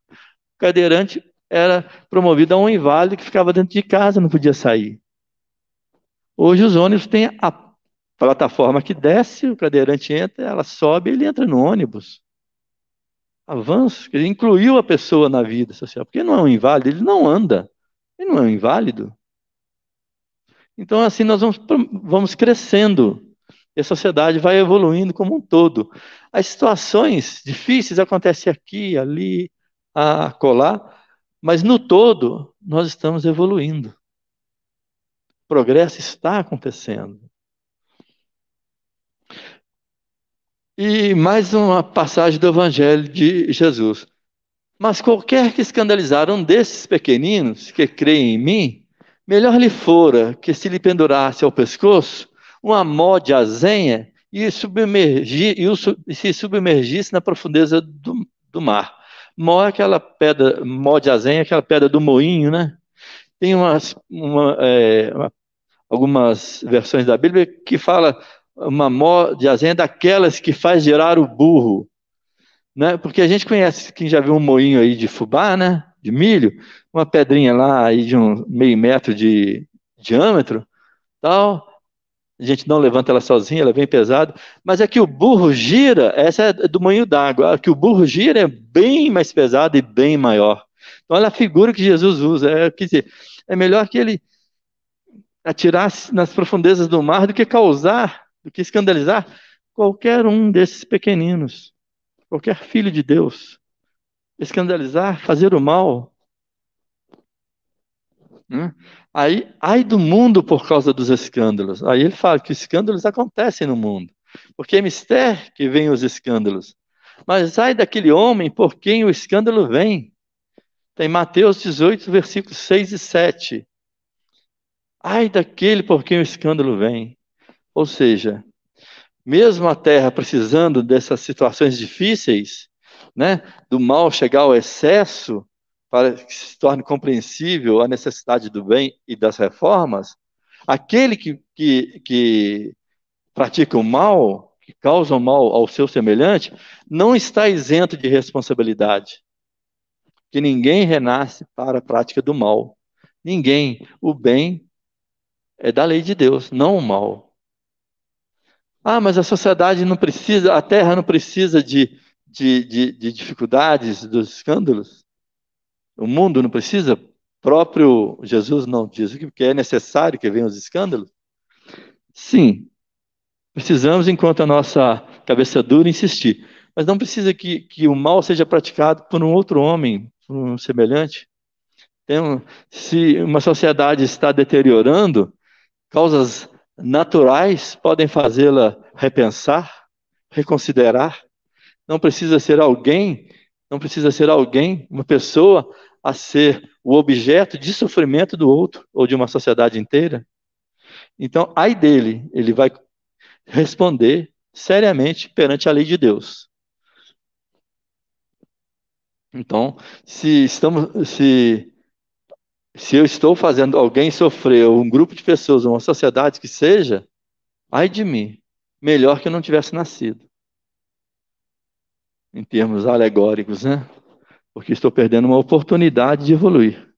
cadeirante era promovido a um inválido que ficava dentro de casa, não podia sair. Hoje os ônibus têm a plataforma que desce, o cadeirante entra, ela sobe, ele entra no ônibus. Avanço, ele incluiu a pessoa na vida social, porque não é um inválido, ele não anda, ele não é um inválido. Então, assim, nós vamos, vamos crescendo e a sociedade vai evoluindo como um todo. As situações difíceis acontecem aqui, ali, a colar, mas no todo nós estamos evoluindo. O progresso está acontecendo. E mais uma passagem do Evangelho de Jesus. Mas qualquer que escandalizar um desses pequeninos que creem em mim, melhor lhe fora que se lhe pendurasse ao pescoço uma mó de azenha e, e se submergisse na profundeza do, do mar. Mó é aquela pedra, mó de azenha aquela pedra do moinho, né? Tem umas, uma, é, algumas versões da Bíblia que fala uma mó de azenha daquelas que faz girar o burro. Né? Porque a gente conhece, quem já viu um moinho aí de fubá, né? de milho, uma pedrinha lá aí de um meio metro de diâmetro, tal. A gente não levanta ela sozinha, ela vem é pesada. Mas é que o burro gira, essa é do moinho d'água, a é que o burro gira é bem mais pesado e bem maior. Então, olha é a figura que Jesus usa. É, quer dizer, é melhor que ele atirasse nas profundezas do mar do que causar do que escandalizar qualquer um desses pequeninos, qualquer filho de Deus. Escandalizar, fazer o mal. Né? Aí, ai do mundo por causa dos escândalos. Aí ele fala que escândalos acontecem no mundo, porque é mistério que vem os escândalos. Mas ai daquele homem por quem o escândalo vem. Tem Mateus 18, versículos 6 e 7. Ai daquele por quem o escândalo vem. Ou seja, mesmo a terra precisando dessas situações difíceis, né, do mal chegar ao excesso, para que se torne compreensível a necessidade do bem e das reformas, aquele que, que, que pratica o mal, que causa o mal ao seu semelhante, não está isento de responsabilidade. Que ninguém renasce para a prática do mal. Ninguém. O bem é da lei de Deus, não o mal. Ah, mas a sociedade não precisa, a terra não precisa de, de, de, de dificuldades, dos escândalos. O mundo não precisa. Próprio Jesus não diz que é necessário que venham os escândalos. Sim, precisamos, enquanto a nossa cabeça dura, insistir. Mas não precisa que, que o mal seja praticado por um outro homem, por um semelhante. Um, então, se uma sociedade está deteriorando, causas naturais podem fazê-la repensar, reconsiderar. Não precisa ser alguém, não precisa ser alguém, uma pessoa a ser o objeto de sofrimento do outro ou de uma sociedade inteira. Então, ai dele, ele vai responder seriamente perante a lei de Deus. Então, se estamos se se eu estou fazendo alguém sofrer, ou um grupo de pessoas, uma sociedade que seja, ai de mim, melhor que eu não tivesse nascido. Em termos alegóricos, né? Porque estou perdendo uma oportunidade de evoluir.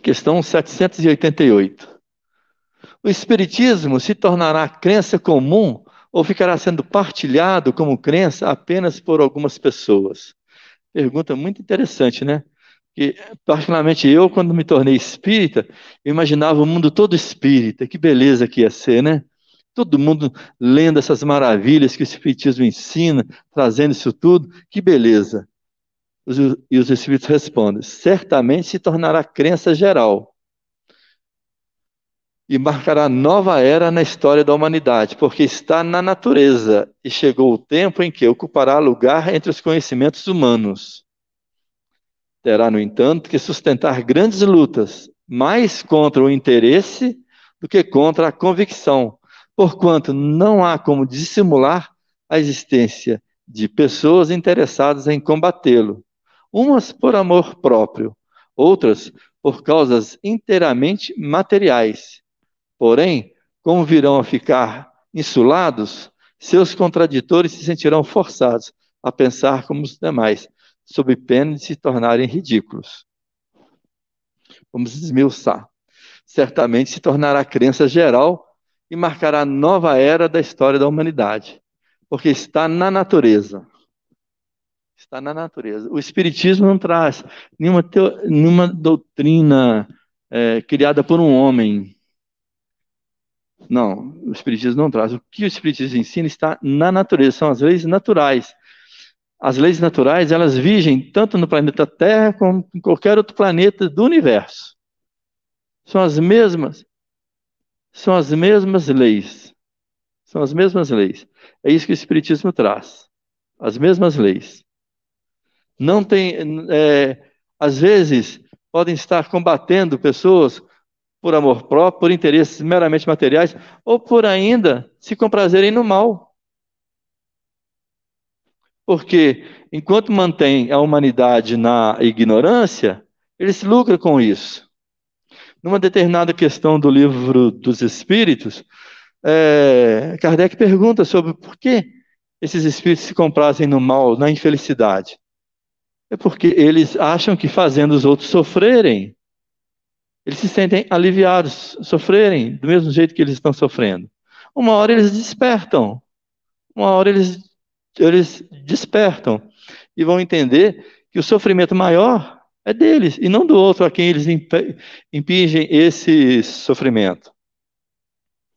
Questão 788. O Espiritismo se tornará crença comum ou ficará sendo partilhado como crença apenas por algumas pessoas? Pergunta muito interessante, né? E, particularmente eu, quando me tornei espírita, eu imaginava o mundo todo espírita, que beleza que ia ser, né? Todo mundo lendo essas maravilhas que o Espiritismo ensina, trazendo isso tudo, que beleza. e os Espíritos respondem: certamente se tornará crença geral, e marcará nova era na história da humanidade, porque está na natureza e chegou o tempo em que ocupará lugar entre os conhecimentos humanos. Terá, no entanto, que sustentar grandes lutas, mais contra o interesse do que contra a convicção, porquanto não há como dissimular a existência de pessoas interessadas em combatê-lo, umas por amor próprio, outras por causas inteiramente materiais Porém, como virão a ficar insulados, seus contraditores se sentirão forçados a pensar como os demais, sob pena de se tornarem ridículos. Vamos desmiuçar. Certamente se tornará crença geral e marcará nova era da história da humanidade, porque está na natureza. Está na natureza. O Espiritismo não traz nenhuma, teo, nenhuma doutrina é, criada por um homem, não, o Espiritismo não traz. O que o Espiritismo ensina está na natureza, são as leis naturais. As leis naturais, elas vigem tanto no planeta Terra como em qualquer outro planeta do universo. São as mesmas, são as mesmas leis. São as mesmas leis. É isso que o Espiritismo traz. As mesmas leis. Não tem. É, às vezes, podem estar combatendo pessoas por amor próprio, por interesses meramente materiais, ou por ainda se comprazerem no mal. Porque enquanto mantém a humanidade na ignorância, ele se lucra com isso. Numa determinada questão do livro dos Espíritos, é, Kardec pergunta sobre por que esses espíritos se comprazem no mal, na infelicidade. É porque eles acham que fazendo os outros sofrerem, eles se sentem aliviados, sofrerem do mesmo jeito que eles estão sofrendo. Uma hora eles despertam, uma hora eles, eles despertam e vão entender que o sofrimento maior é deles e não do outro a quem eles impingem esse sofrimento.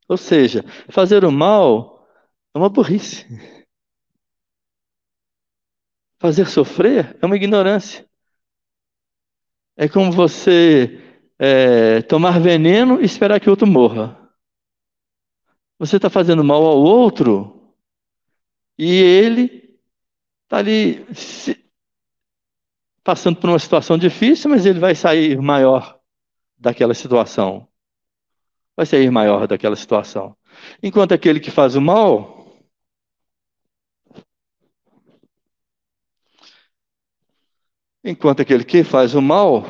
Ou seja, fazer o mal é uma burrice. Fazer sofrer é uma ignorância. É como você é, tomar veneno e esperar que outro morra. Você está fazendo mal ao outro e ele está ali se, passando por uma situação difícil, mas ele vai sair maior daquela situação. Vai sair maior daquela situação. Enquanto aquele que faz o mal, Enquanto aquele que faz o mal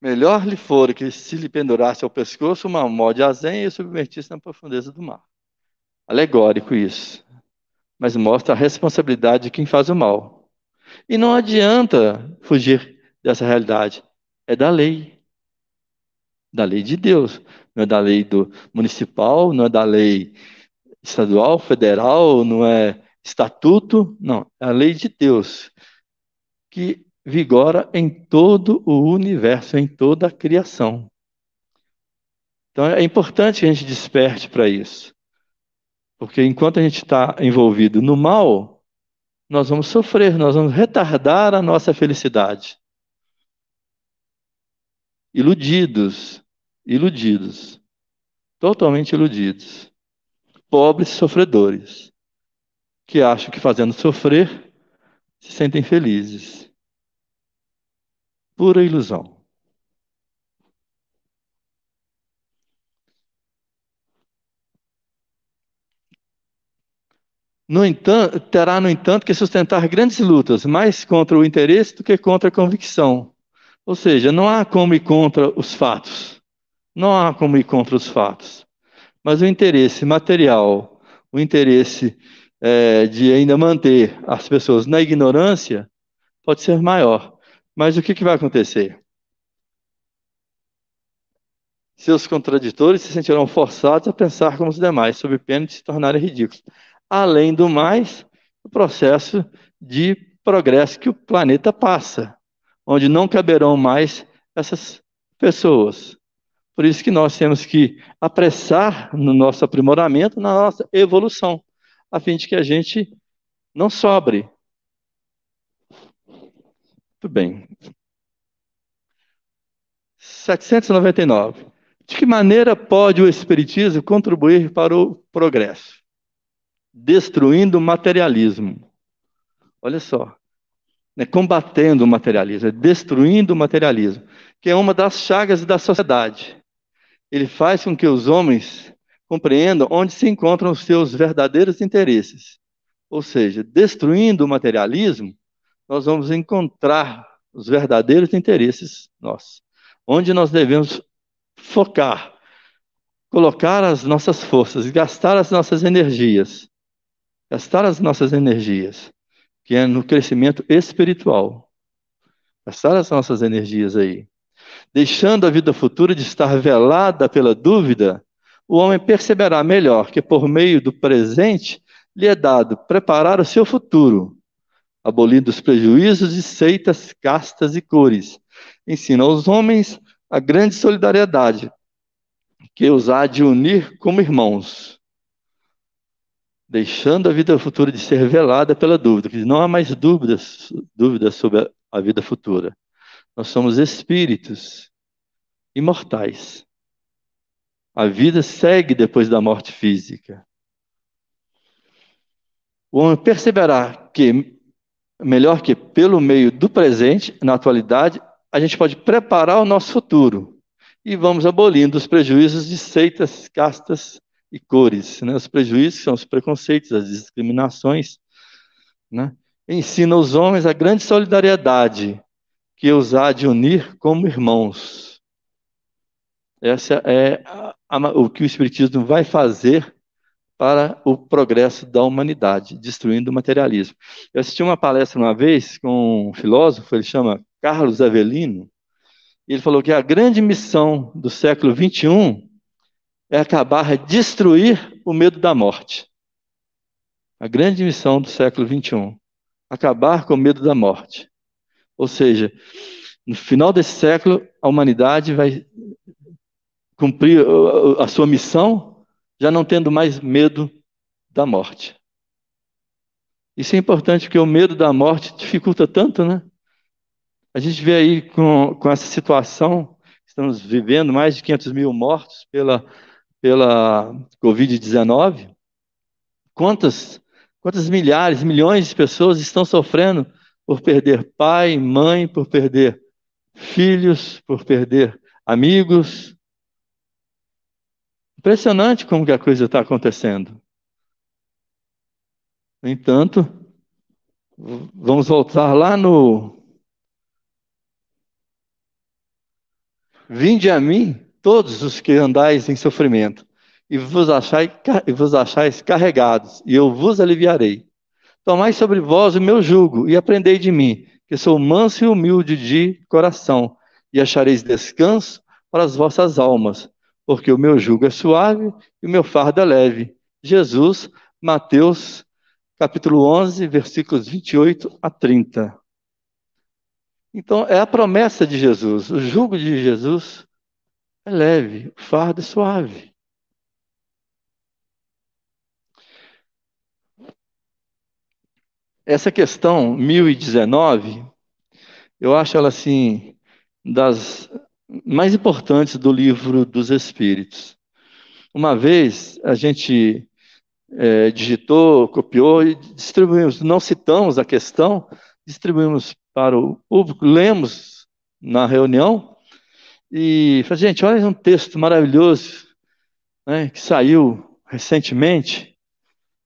Melhor lhe fora que se lhe pendurasse ao pescoço uma mó de azenha e submetisse na profundeza do mar. Alegórico isso, mas mostra a responsabilidade de quem faz o mal. E não adianta fugir dessa realidade. É da lei. Da lei de Deus. Não é da lei do municipal, não é da lei estadual, federal, não é estatuto. Não, é a lei de Deus. Que vigora em todo o universo, em toda a criação. Então é importante que a gente desperte para isso. Porque enquanto a gente está envolvido no mal, nós vamos sofrer, nós vamos retardar a nossa felicidade. Iludidos, iludidos, totalmente iludidos. Pobres sofredores, que acham que fazendo sofrer se sentem felizes pura ilusão. No entanto, terá, no entanto, que sustentar grandes lutas, mais contra o interesse do que contra a convicção. Ou seja, não há como ir contra os fatos. Não há como ir contra os fatos. Mas o interesse material, o interesse é, de ainda manter as pessoas na ignorância, pode ser maior. Mas o que, que vai acontecer? Seus contraditores se sentirão forçados a pensar como os demais, sob pena de se tornarem ridículos. Além do mais, o processo de progresso que o planeta passa, onde não caberão mais essas pessoas. Por isso que nós temos que apressar no nosso aprimoramento, na nossa evolução, a fim de que a gente não sobre, muito bem. 799. De que maneira pode o Espiritismo contribuir para o progresso? Destruindo o materialismo. Olha só. Né? Combatendo o materialismo, é destruindo o materialismo, que é uma das chagas da sociedade. Ele faz com que os homens compreendam onde se encontram os seus verdadeiros interesses. Ou seja, destruindo o materialismo, nós vamos encontrar os verdadeiros interesses nossos, onde nós devemos focar, colocar as nossas forças, gastar as nossas energias, gastar as nossas energias, que é no crescimento espiritual, gastar as nossas energias aí, deixando a vida futura de estar velada pela dúvida, o homem perceberá melhor que por meio do presente lhe é dado preparar o seu futuro abolindo os prejuízos de seitas, castas e cores. Ensina aos homens a grande solidariedade, que os há de unir como irmãos, deixando a vida futura de ser velada pela dúvida, que não há mais dúvidas, dúvidas sobre a, a vida futura. Nós somos espíritos imortais. A vida segue depois da morte física. O homem perceberá que melhor que pelo meio do presente, na atualidade, a gente pode preparar o nosso futuro. E vamos abolindo os prejuízos de seitas, castas e cores. Né? Os prejuízos são os preconceitos, as discriminações. Né? Ensina aos homens a grande solidariedade que os de unir como irmãos. Essa é a, a, o que o Espiritismo vai fazer para o progresso da humanidade, destruindo o materialismo. Eu assisti uma palestra uma vez com um filósofo, ele chama Carlos Avelino, e ele falou que a grande missão do século XXI é acabar é destruir o medo da morte. A grande missão do século XXI, acabar com o medo da morte. Ou seja, no final desse século, a humanidade vai cumprir uh, uh, a sua missão já não tendo mais medo da morte. Isso é importante porque o medo da morte dificulta tanto, né? A gente vê aí com, com essa situação, estamos vivendo mais de 500 mil mortos pela, pela Covid-19. Quantas, quantas milhares, milhões de pessoas estão sofrendo por perder pai, mãe, por perder filhos, por perder amigos, Impressionante como que a coisa está acontecendo. No entanto, vamos voltar lá no. Vinde a mim, todos os que andais em sofrimento, e vos achais, e vos achais carregados, e eu vos aliviarei. Tomai sobre vós o meu jugo, e aprendei de mim, que sou manso e humilde de coração, e achareis descanso para as vossas almas porque o meu jugo é suave e o meu fardo é leve. Jesus, Mateus, capítulo 11, versículos 28 a 30. Então, é a promessa de Jesus. O jugo de Jesus é leve, o fardo é suave. Essa questão 1019, eu acho ela assim, das mais importantes do livro dos Espíritos. Uma vez a gente é, digitou, copiou e distribuímos, não citamos a questão, distribuímos para o público, lemos na reunião e falei, gente, olha um texto maravilhoso né, que saiu recentemente,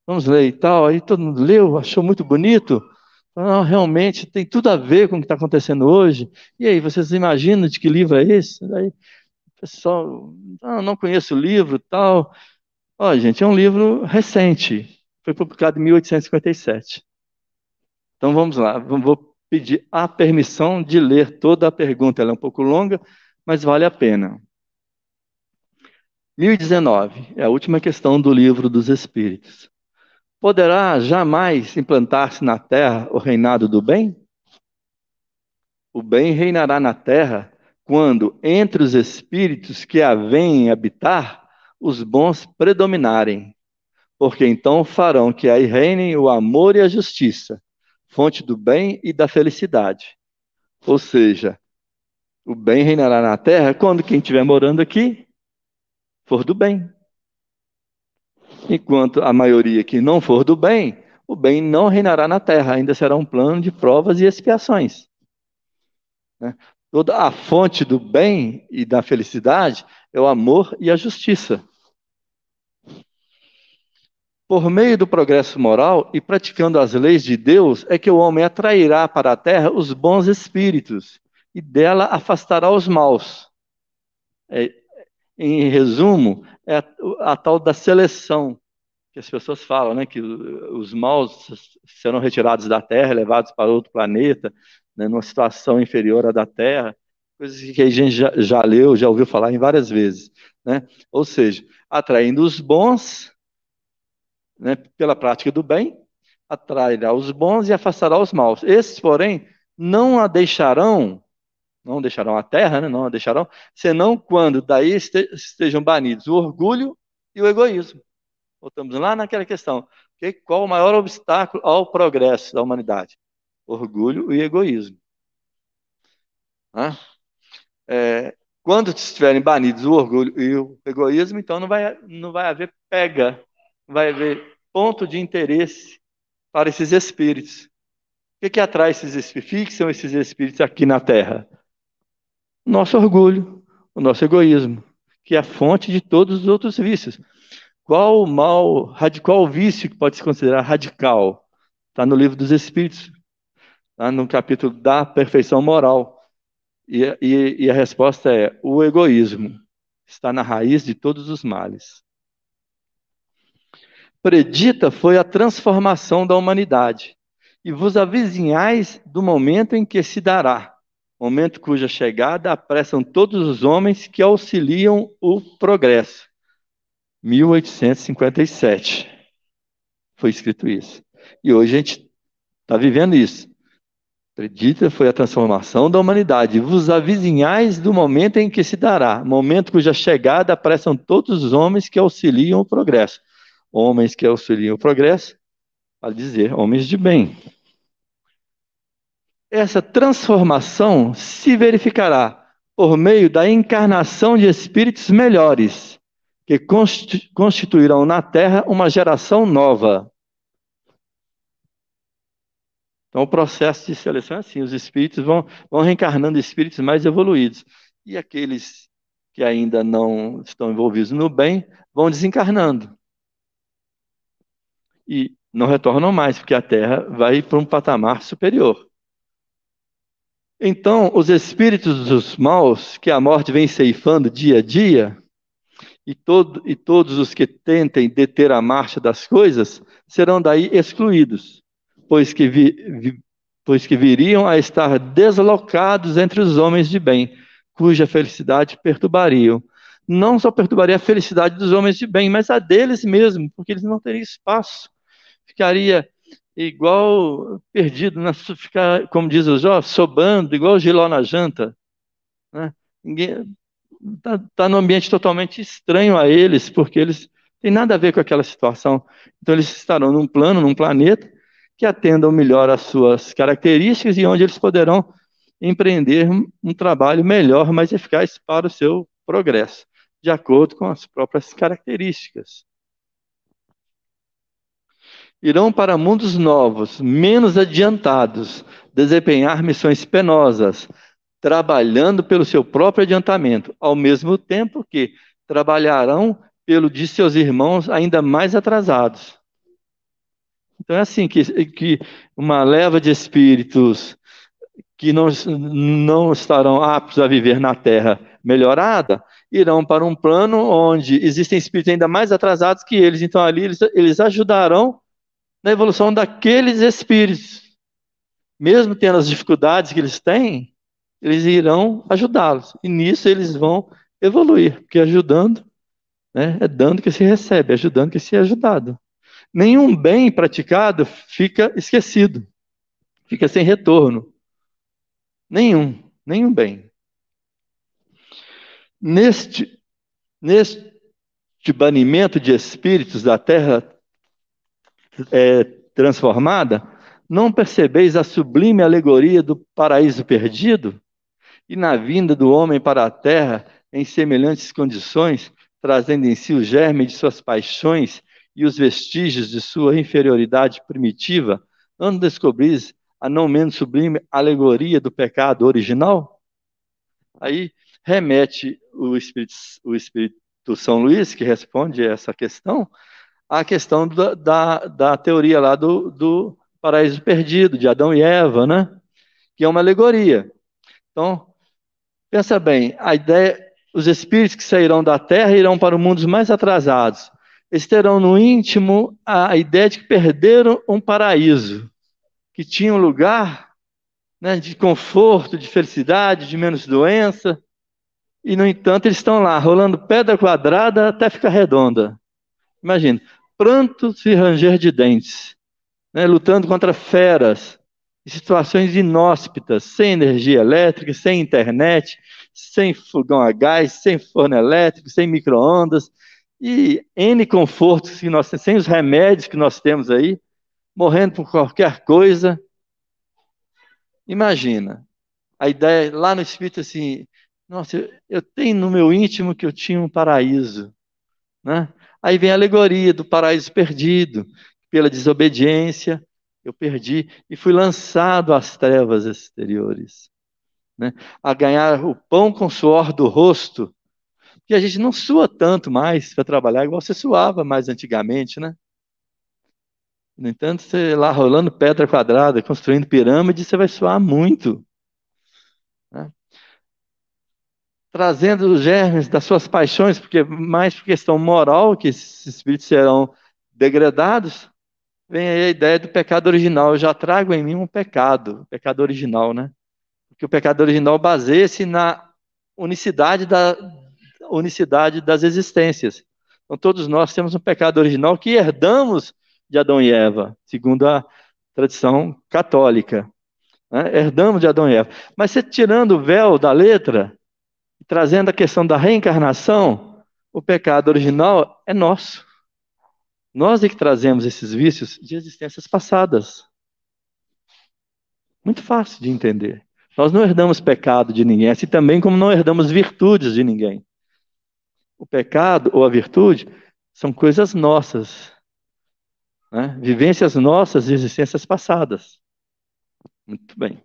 vamos ler e tal. Aí todo mundo leu, achou muito bonito. Não, realmente tem tudo a ver com o que está acontecendo hoje. E aí, vocês imaginam de que livro é esse? Aí, o pessoal, não, ah, não conheço o livro, tal. Ó, gente, é um livro recente, foi publicado em 1857. Então vamos lá, vou pedir a permissão de ler toda a pergunta. Ela é um pouco longa, mas vale a pena. 1019 é a última questão do livro dos Espíritos poderá jamais implantar-se na terra o reinado do bem? O bem reinará na terra quando, entre os espíritos que a vêm habitar, os bons predominarem, porque então farão que aí reinem o amor e a justiça, fonte do bem e da felicidade. Ou seja, o bem reinará na terra quando quem estiver morando aqui for do bem. Enquanto a maioria que não for do bem, o bem não reinará na terra, ainda será um plano de provas e expiações. Né? Toda a fonte do bem e da felicidade é o amor e a justiça. Por meio do progresso moral e praticando as leis de Deus é que o homem atrairá para a terra os bons espíritos e dela afastará os maus. É, em resumo, é a, tal da seleção que as pessoas falam, né, que os maus serão retirados da Terra, levados para outro planeta, né, numa situação inferior à da Terra, coisas que a gente já, já leu, já ouviu falar em várias vezes, né? Ou seja, atraindo os bons, né, pela prática do bem, atrairá os bons e afastará os maus. Esses, porém, não a deixarão não deixarão a terra, né? não a deixarão, senão quando daí estejam banidos o orgulho e o egoísmo. Voltamos lá naquela questão. qual o maior obstáculo ao progresso da humanidade? Orgulho e egoísmo. Ah? É, quando estiverem banidos o orgulho e o egoísmo, então não vai, não vai haver pega, não vai haver ponto de interesse para esses espíritos. O que, que atrai esses espíritos? O que são esses espíritos aqui na Terra? nosso orgulho, o nosso egoísmo, que é a fonte de todos os outros vícios. Qual o mal radical, vício que pode se considerar radical? Está no livro dos Espíritos, tá no capítulo da perfeição moral. E, e, e a resposta é: o egoísmo está na raiz de todos os males. Predita foi a transformação da humanidade, e vos avizinhais do momento em que se dará momento cuja chegada apressam todos os homens que auxiliam o progresso. 1857 foi escrito isso. E hoje a gente está vivendo isso. Predita foi a transformação da humanidade. Vos avizinhais do momento em que se dará, momento cuja chegada apressam todos os homens que auxiliam o progresso. Homens que auxiliam o progresso, para dizer, homens de bem. Essa transformação se verificará por meio da encarnação de espíritos melhores, que constituirão na Terra uma geração nova. Então, o processo de seleção é assim: os espíritos vão, vão reencarnando espíritos mais evoluídos. E aqueles que ainda não estão envolvidos no bem vão desencarnando. E não retornam mais, porque a Terra vai para um patamar superior. Então, os espíritos dos maus que a morte vem ceifando dia a dia, e, todo, e todos os que tentem deter a marcha das coisas, serão daí excluídos, pois que, vi, vi, pois que viriam a estar deslocados entre os homens de bem, cuja felicidade perturbariam. Não só perturbaria a felicidade dos homens de bem, mas a deles mesmo, porque eles não teriam espaço. Ficaria igual perdido, né? ficar, como diz o Jó, sobando, igual giló na janta. Né? está tá num ambiente totalmente estranho a eles, porque eles têm nada a ver com aquela situação. Então eles estarão num plano, num planeta que atendam melhor às suas características e onde eles poderão empreender um trabalho melhor, mais eficaz para o seu progresso, de acordo com as próprias características irão para mundos novos, menos adiantados, desempenhar missões penosas, trabalhando pelo seu próprio adiantamento, ao mesmo tempo que trabalharão pelo de seus irmãos ainda mais atrasados. Então é assim que, que uma leva de espíritos que não, não estarão aptos a viver na terra melhorada, irão para um plano onde existem espíritos ainda mais atrasados que eles. Então ali eles, eles ajudarão na evolução daqueles espíritos. Mesmo tendo as dificuldades que eles têm, eles irão ajudá-los. E nisso eles vão evoluir, porque ajudando né, é dando que se recebe, é ajudando que se é ajudado. Nenhum bem praticado fica esquecido, fica sem retorno. Nenhum, nenhum bem. Neste, neste banimento de espíritos da terra é, transformada, não percebeis a sublime alegoria do paraíso perdido? E na vinda do homem para a terra, em semelhantes condições, trazendo em si o germe de suas paixões e os vestígios de sua inferioridade primitiva, não descobris a não menos sublime alegoria do pecado original? Aí remete o Espírito, o Espírito São Luís, que responde essa questão, a questão da, da, da teoria lá do, do paraíso perdido, de Adão e Eva, né? que é uma alegoria. Então, pensa bem, a ideia, os espíritos que sairão da Terra irão para mundos mais atrasados. Eles terão no íntimo a ideia de que perderam um paraíso, que tinha um lugar né, de conforto, de felicidade, de menos doença. E, no entanto, eles estão lá, rolando pedra quadrada até ficar redonda. Imagina, prantos e ranger de dentes, né, lutando contra feras, situações inóspitas, sem energia elétrica, sem internet, sem fogão a gás, sem forno elétrico, sem micro-ondas, e N confortos que nós sem os remédios que nós temos aí, morrendo por qualquer coisa. Imagina, a ideia lá no Espírito assim, nossa, eu, eu tenho no meu íntimo que eu tinha um paraíso, né? Aí vem a alegoria do paraíso perdido, pela desobediência eu perdi e fui lançado às trevas exteriores, né? A ganhar o pão com o suor do rosto, porque a gente não sua tanto mais para trabalhar igual você suava mais antigamente, né? No entanto, você lá rolando pedra quadrada, construindo pirâmide, você vai suar muito. trazendo os germes das suas paixões, porque mais por questão moral que esses espíritos serão degradados, vem aí a ideia do pecado original. Eu já trago em mim um pecado, pecado original, né? Porque o pecado original baseia-se na unicidade, da, unicidade das existências. Então, todos nós temos um pecado original que herdamos de Adão e Eva, segundo a tradição católica. Né? Herdamos de Adão e Eva. Mas você tirando o véu da letra, trazendo a questão da reencarnação, o pecado original é nosso. Nós é que trazemos esses vícios de existências passadas. Muito fácil de entender. Nós não herdamos pecado de ninguém, assim também como não herdamos virtudes de ninguém. O pecado ou a virtude são coisas nossas, né? vivências nossas de existências passadas. Muito bem.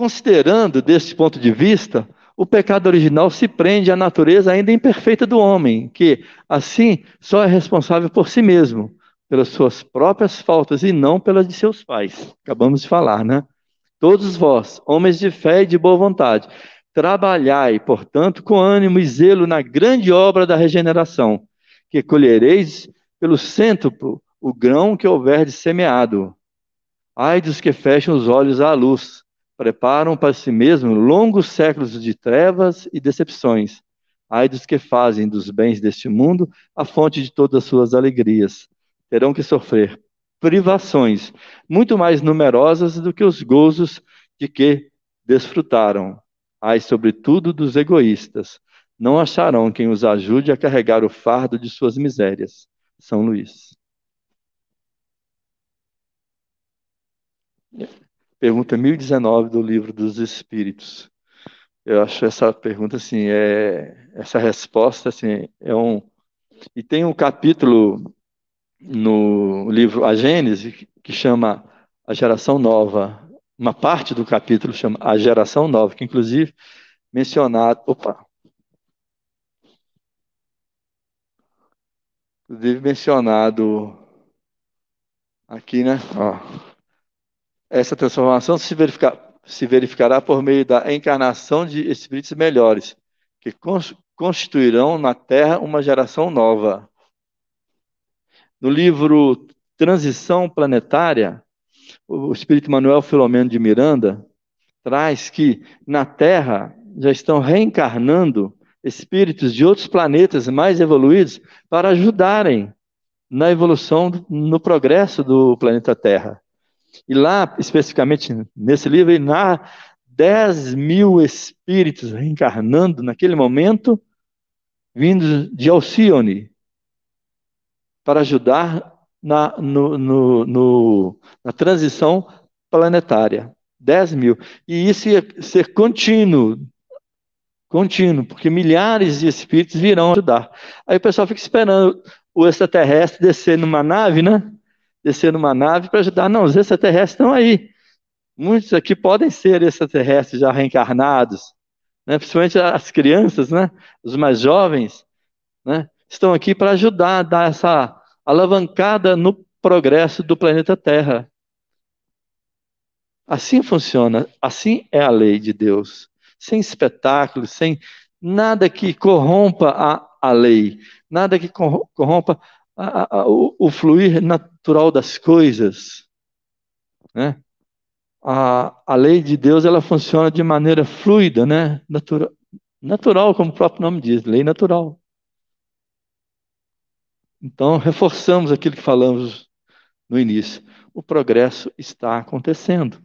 Considerando deste ponto de vista, o pecado original se prende à natureza ainda imperfeita do homem, que, assim, só é responsável por si mesmo, pelas suas próprias faltas e não pelas de seus pais. Acabamos de falar, né? Todos vós, homens de fé e de boa vontade, trabalhai, portanto, com ânimo e zelo na grande obra da regeneração, que colhereis pelo cêntuplo o grão que houver de semeado. Ai dos que fecham os olhos à luz, preparam para si mesmo longos séculos de trevas e decepções. Ai dos que fazem dos bens deste mundo a fonte de todas as suas alegrias. Terão que sofrer privações muito mais numerosas do que os gozos de que desfrutaram. Ai, sobretudo, dos egoístas. Não acharão quem os ajude a carregar o fardo de suas misérias. São Luís. Yeah pergunta 1019 do livro dos Espíritos. Eu acho essa pergunta assim, é essa resposta assim, é um e tem um capítulo no livro A Gênese que chama A Geração Nova. Uma parte do capítulo chama A Geração Nova, que inclusive mencionado, opa. Inclusive mencionado aqui, né? Ó. Essa transformação se, se verificará por meio da encarnação de espíritos melhores, que cons, constituirão na Terra uma geração nova. No livro Transição Planetária, o espírito Manuel Filomeno de Miranda traz que na Terra já estão reencarnando espíritos de outros planetas mais evoluídos para ajudarem na evolução, no progresso do planeta Terra. E lá, especificamente nesse livro, ele narra 10 mil espíritos reencarnando naquele momento, vindos de Alcione, para ajudar na, no, no, no, na transição planetária. 10 mil. E isso ia ser contínuo, contínuo, porque milhares de espíritos virão ajudar. Aí o pessoal fica esperando o extraterrestre descer numa nave, né? descer numa nave para ajudar. Não, os extraterrestres estão aí. Muitos aqui podem ser extraterrestres já reencarnados, né? principalmente as crianças, né? os mais jovens, né? estão aqui para ajudar a dar essa alavancada no progresso do planeta Terra. Assim funciona, assim é a lei de Deus. Sem espetáculo, sem nada que corrompa a, a lei, nada que corrompa a, a, o, o, fluir natural das coisas. Né? A, a lei de Deus ela funciona de maneira fluida, né? Natura, natural, como o próprio nome diz, lei natural. Então, reforçamos aquilo que falamos no início. O progresso está acontecendo.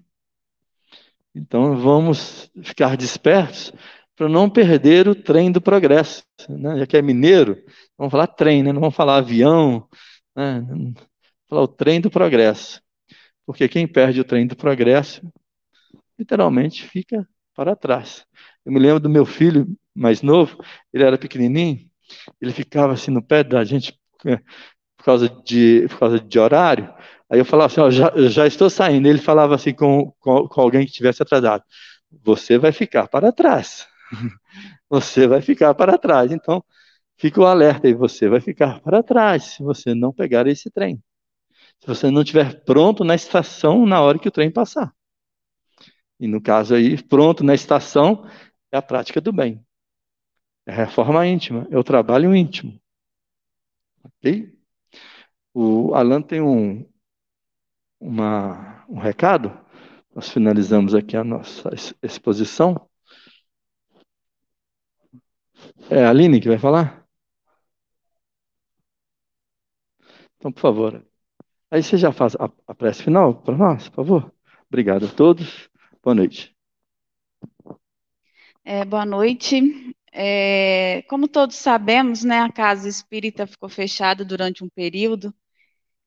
Então, vamos ficar despertos para não perder o trem do progresso. Né? Já que é mineiro, vamos falar trem, né? não vamos falar avião, né? vamos falar o trem do progresso. Porque quem perde o trem do progresso, literalmente fica para trás. Eu me lembro do meu filho mais novo, ele era pequenininho, ele ficava assim no pé da gente é, por causa de, por causa de horário. Aí eu falava assim, ó, já, já estou saindo. Ele falava assim com, com, com alguém que estivesse atrasado, você vai ficar para trás. você vai ficar para trás. Então, fica o alerta aí, você vai ficar para trás se você não pegar esse trem. Se você não estiver pronto na estação na hora que o trem passar. E no caso aí, pronto na estação é a prática do bem. É a reforma íntima, é o trabalho íntimo. Ok? O Alan tem um, uma, um recado. Nós finalizamos aqui a nossa exposição. É a Aline que vai falar? Então, por favor. Aí você já faz a, a prece final para nós, por favor. Obrigado a todos. Boa noite. É, boa noite. É, como todos sabemos, né, a casa espírita ficou fechada durante um período,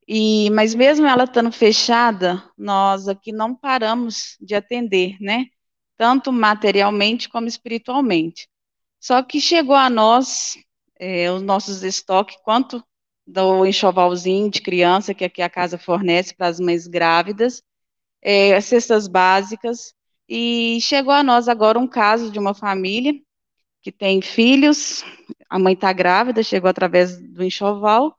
e, mas mesmo ela estando fechada, nós aqui não paramos de atender, né, tanto materialmente como espiritualmente. Só que chegou a nós é, os nossos estoques, quanto do enxovalzinho de criança que aqui a casa fornece para as mães grávidas, é, cestas básicas, e chegou a nós agora um caso de uma família que tem filhos, a mãe está grávida, chegou através do enxoval,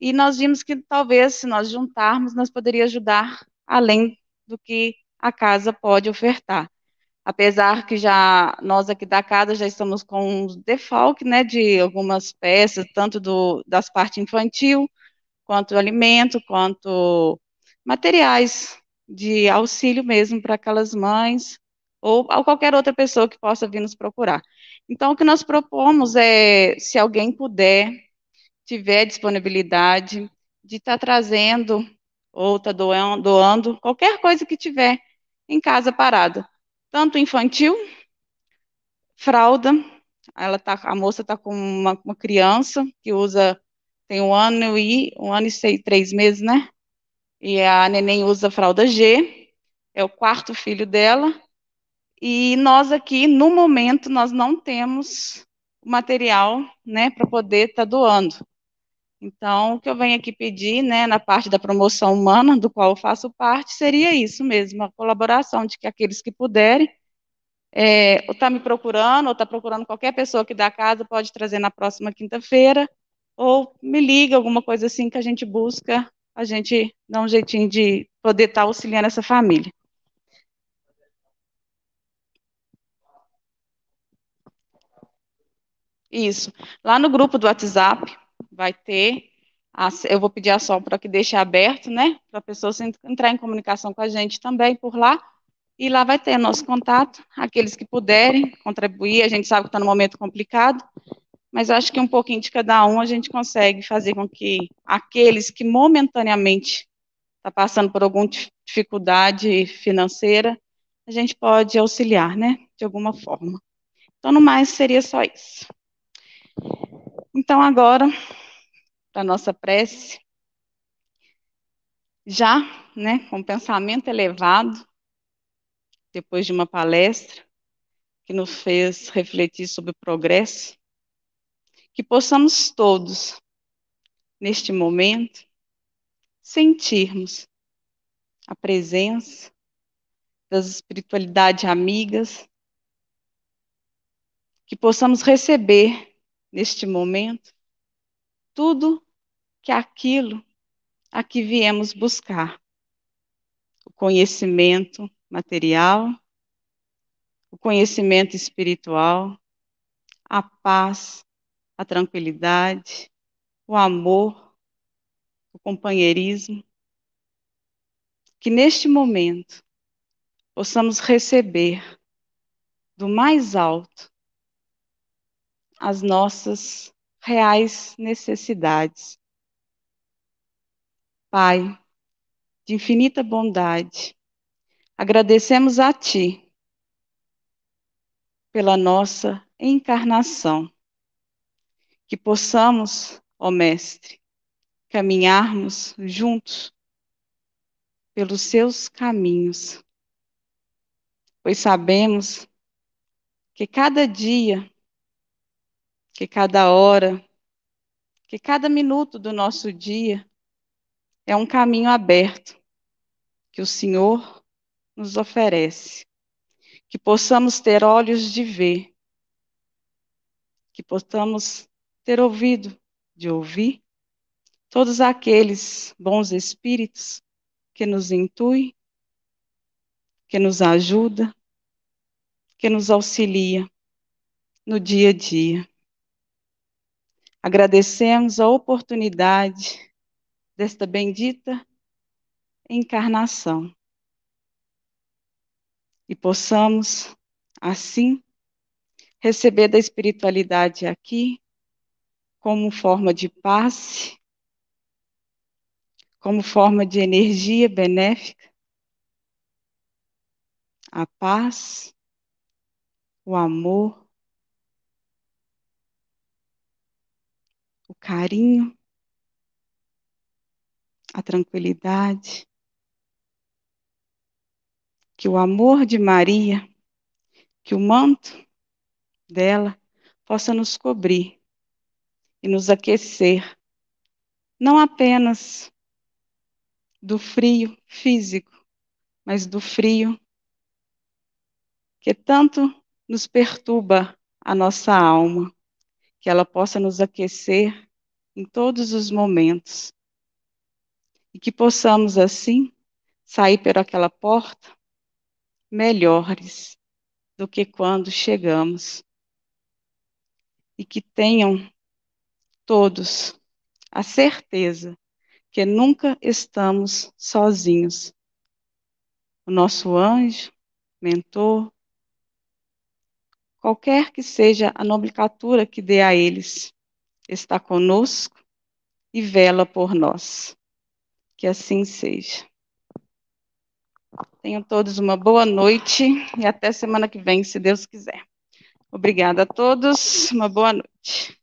e nós vimos que talvez, se nós juntarmos, nós poderíamos ajudar além do que a casa pode ofertar apesar que já nós aqui da casa já estamos com um default né, de algumas peças, tanto do, das partes infantil, quanto alimento, quanto materiais de auxílio mesmo para aquelas mães ou a qualquer outra pessoa que possa vir nos procurar. Então, o que nós propomos é, se alguém puder, tiver disponibilidade de estar tá trazendo ou estar tá doando, doando qualquer coisa que tiver em casa parada tanto infantil, fralda, ela tá, a moça está com uma, uma, criança que usa, tem um ano e um ano e seis, três meses, né? E a neném usa fralda G, é o quarto filho dela. E nós aqui, no momento, nós não temos material, né, para poder estar tá doando. Então, o que eu venho aqui pedir, né, na parte da promoção humana, do qual eu faço parte, seria isso mesmo, a colaboração de que aqueles que puderem, é, ou está me procurando, ou está procurando qualquer pessoa que da casa, pode trazer na próxima quinta-feira, ou me liga, alguma coisa assim que a gente busca, a gente dá um jeitinho de poder estar tá auxiliando essa família. Isso. Lá no grupo do WhatsApp, vai ter. eu vou pedir a Sol para que deixe aberto, né? Para a pessoa entrar em comunicação com a gente também por lá. E lá vai ter nosso contato, aqueles que puderem contribuir. A gente sabe que está num momento complicado, mas acho que um pouquinho de cada um a gente consegue fazer com que aqueles que momentaneamente está passando por alguma dificuldade financeira, a gente pode auxiliar, né? De alguma forma. Então, no mais, seria só isso. Então, agora, para a nossa prece, já né, com pensamento elevado, depois de uma palestra que nos fez refletir sobre o progresso, que possamos todos, neste momento, sentirmos a presença das espiritualidades amigas, que possamos receber neste momento tudo que é aquilo a que viemos buscar: o conhecimento material, o conhecimento espiritual, a paz, a tranquilidade, o amor, o companheirismo. Que neste momento possamos receber do mais alto as nossas reais necessidades Pai, de infinita bondade, agradecemos a Ti pela nossa encarnação. Que possamos, ó Mestre, caminharmos juntos pelos seus caminhos, pois sabemos que cada dia, que cada hora, que cada minuto do nosso dia é um caminho aberto que o Senhor nos oferece. Que possamos ter olhos de ver, que possamos ter ouvido de ouvir, todos aqueles bons espíritos que nos intui, que nos ajuda, que nos auxilia no dia a dia. Agradecemos a oportunidade desta bendita encarnação. E possamos, assim, receber da espiritualidade aqui como forma de paz, como forma de energia benéfica, a paz, o amor, o carinho a tranquilidade. Que o amor de Maria, que o manto dela possa nos cobrir e nos aquecer, não apenas do frio físico, mas do frio que tanto nos perturba a nossa alma, que ela possa nos aquecer em todos os momentos e que possamos assim sair pelaquela porta melhores do que quando chegamos. E que tenham todos a certeza que nunca estamos sozinhos. O nosso anjo, mentor, qualquer que seja a nomenclatura que dê a eles, está conosco e vela por nós. Que assim seja. Tenham todos uma boa noite e até semana que vem, se Deus quiser. Obrigada a todos, uma boa noite.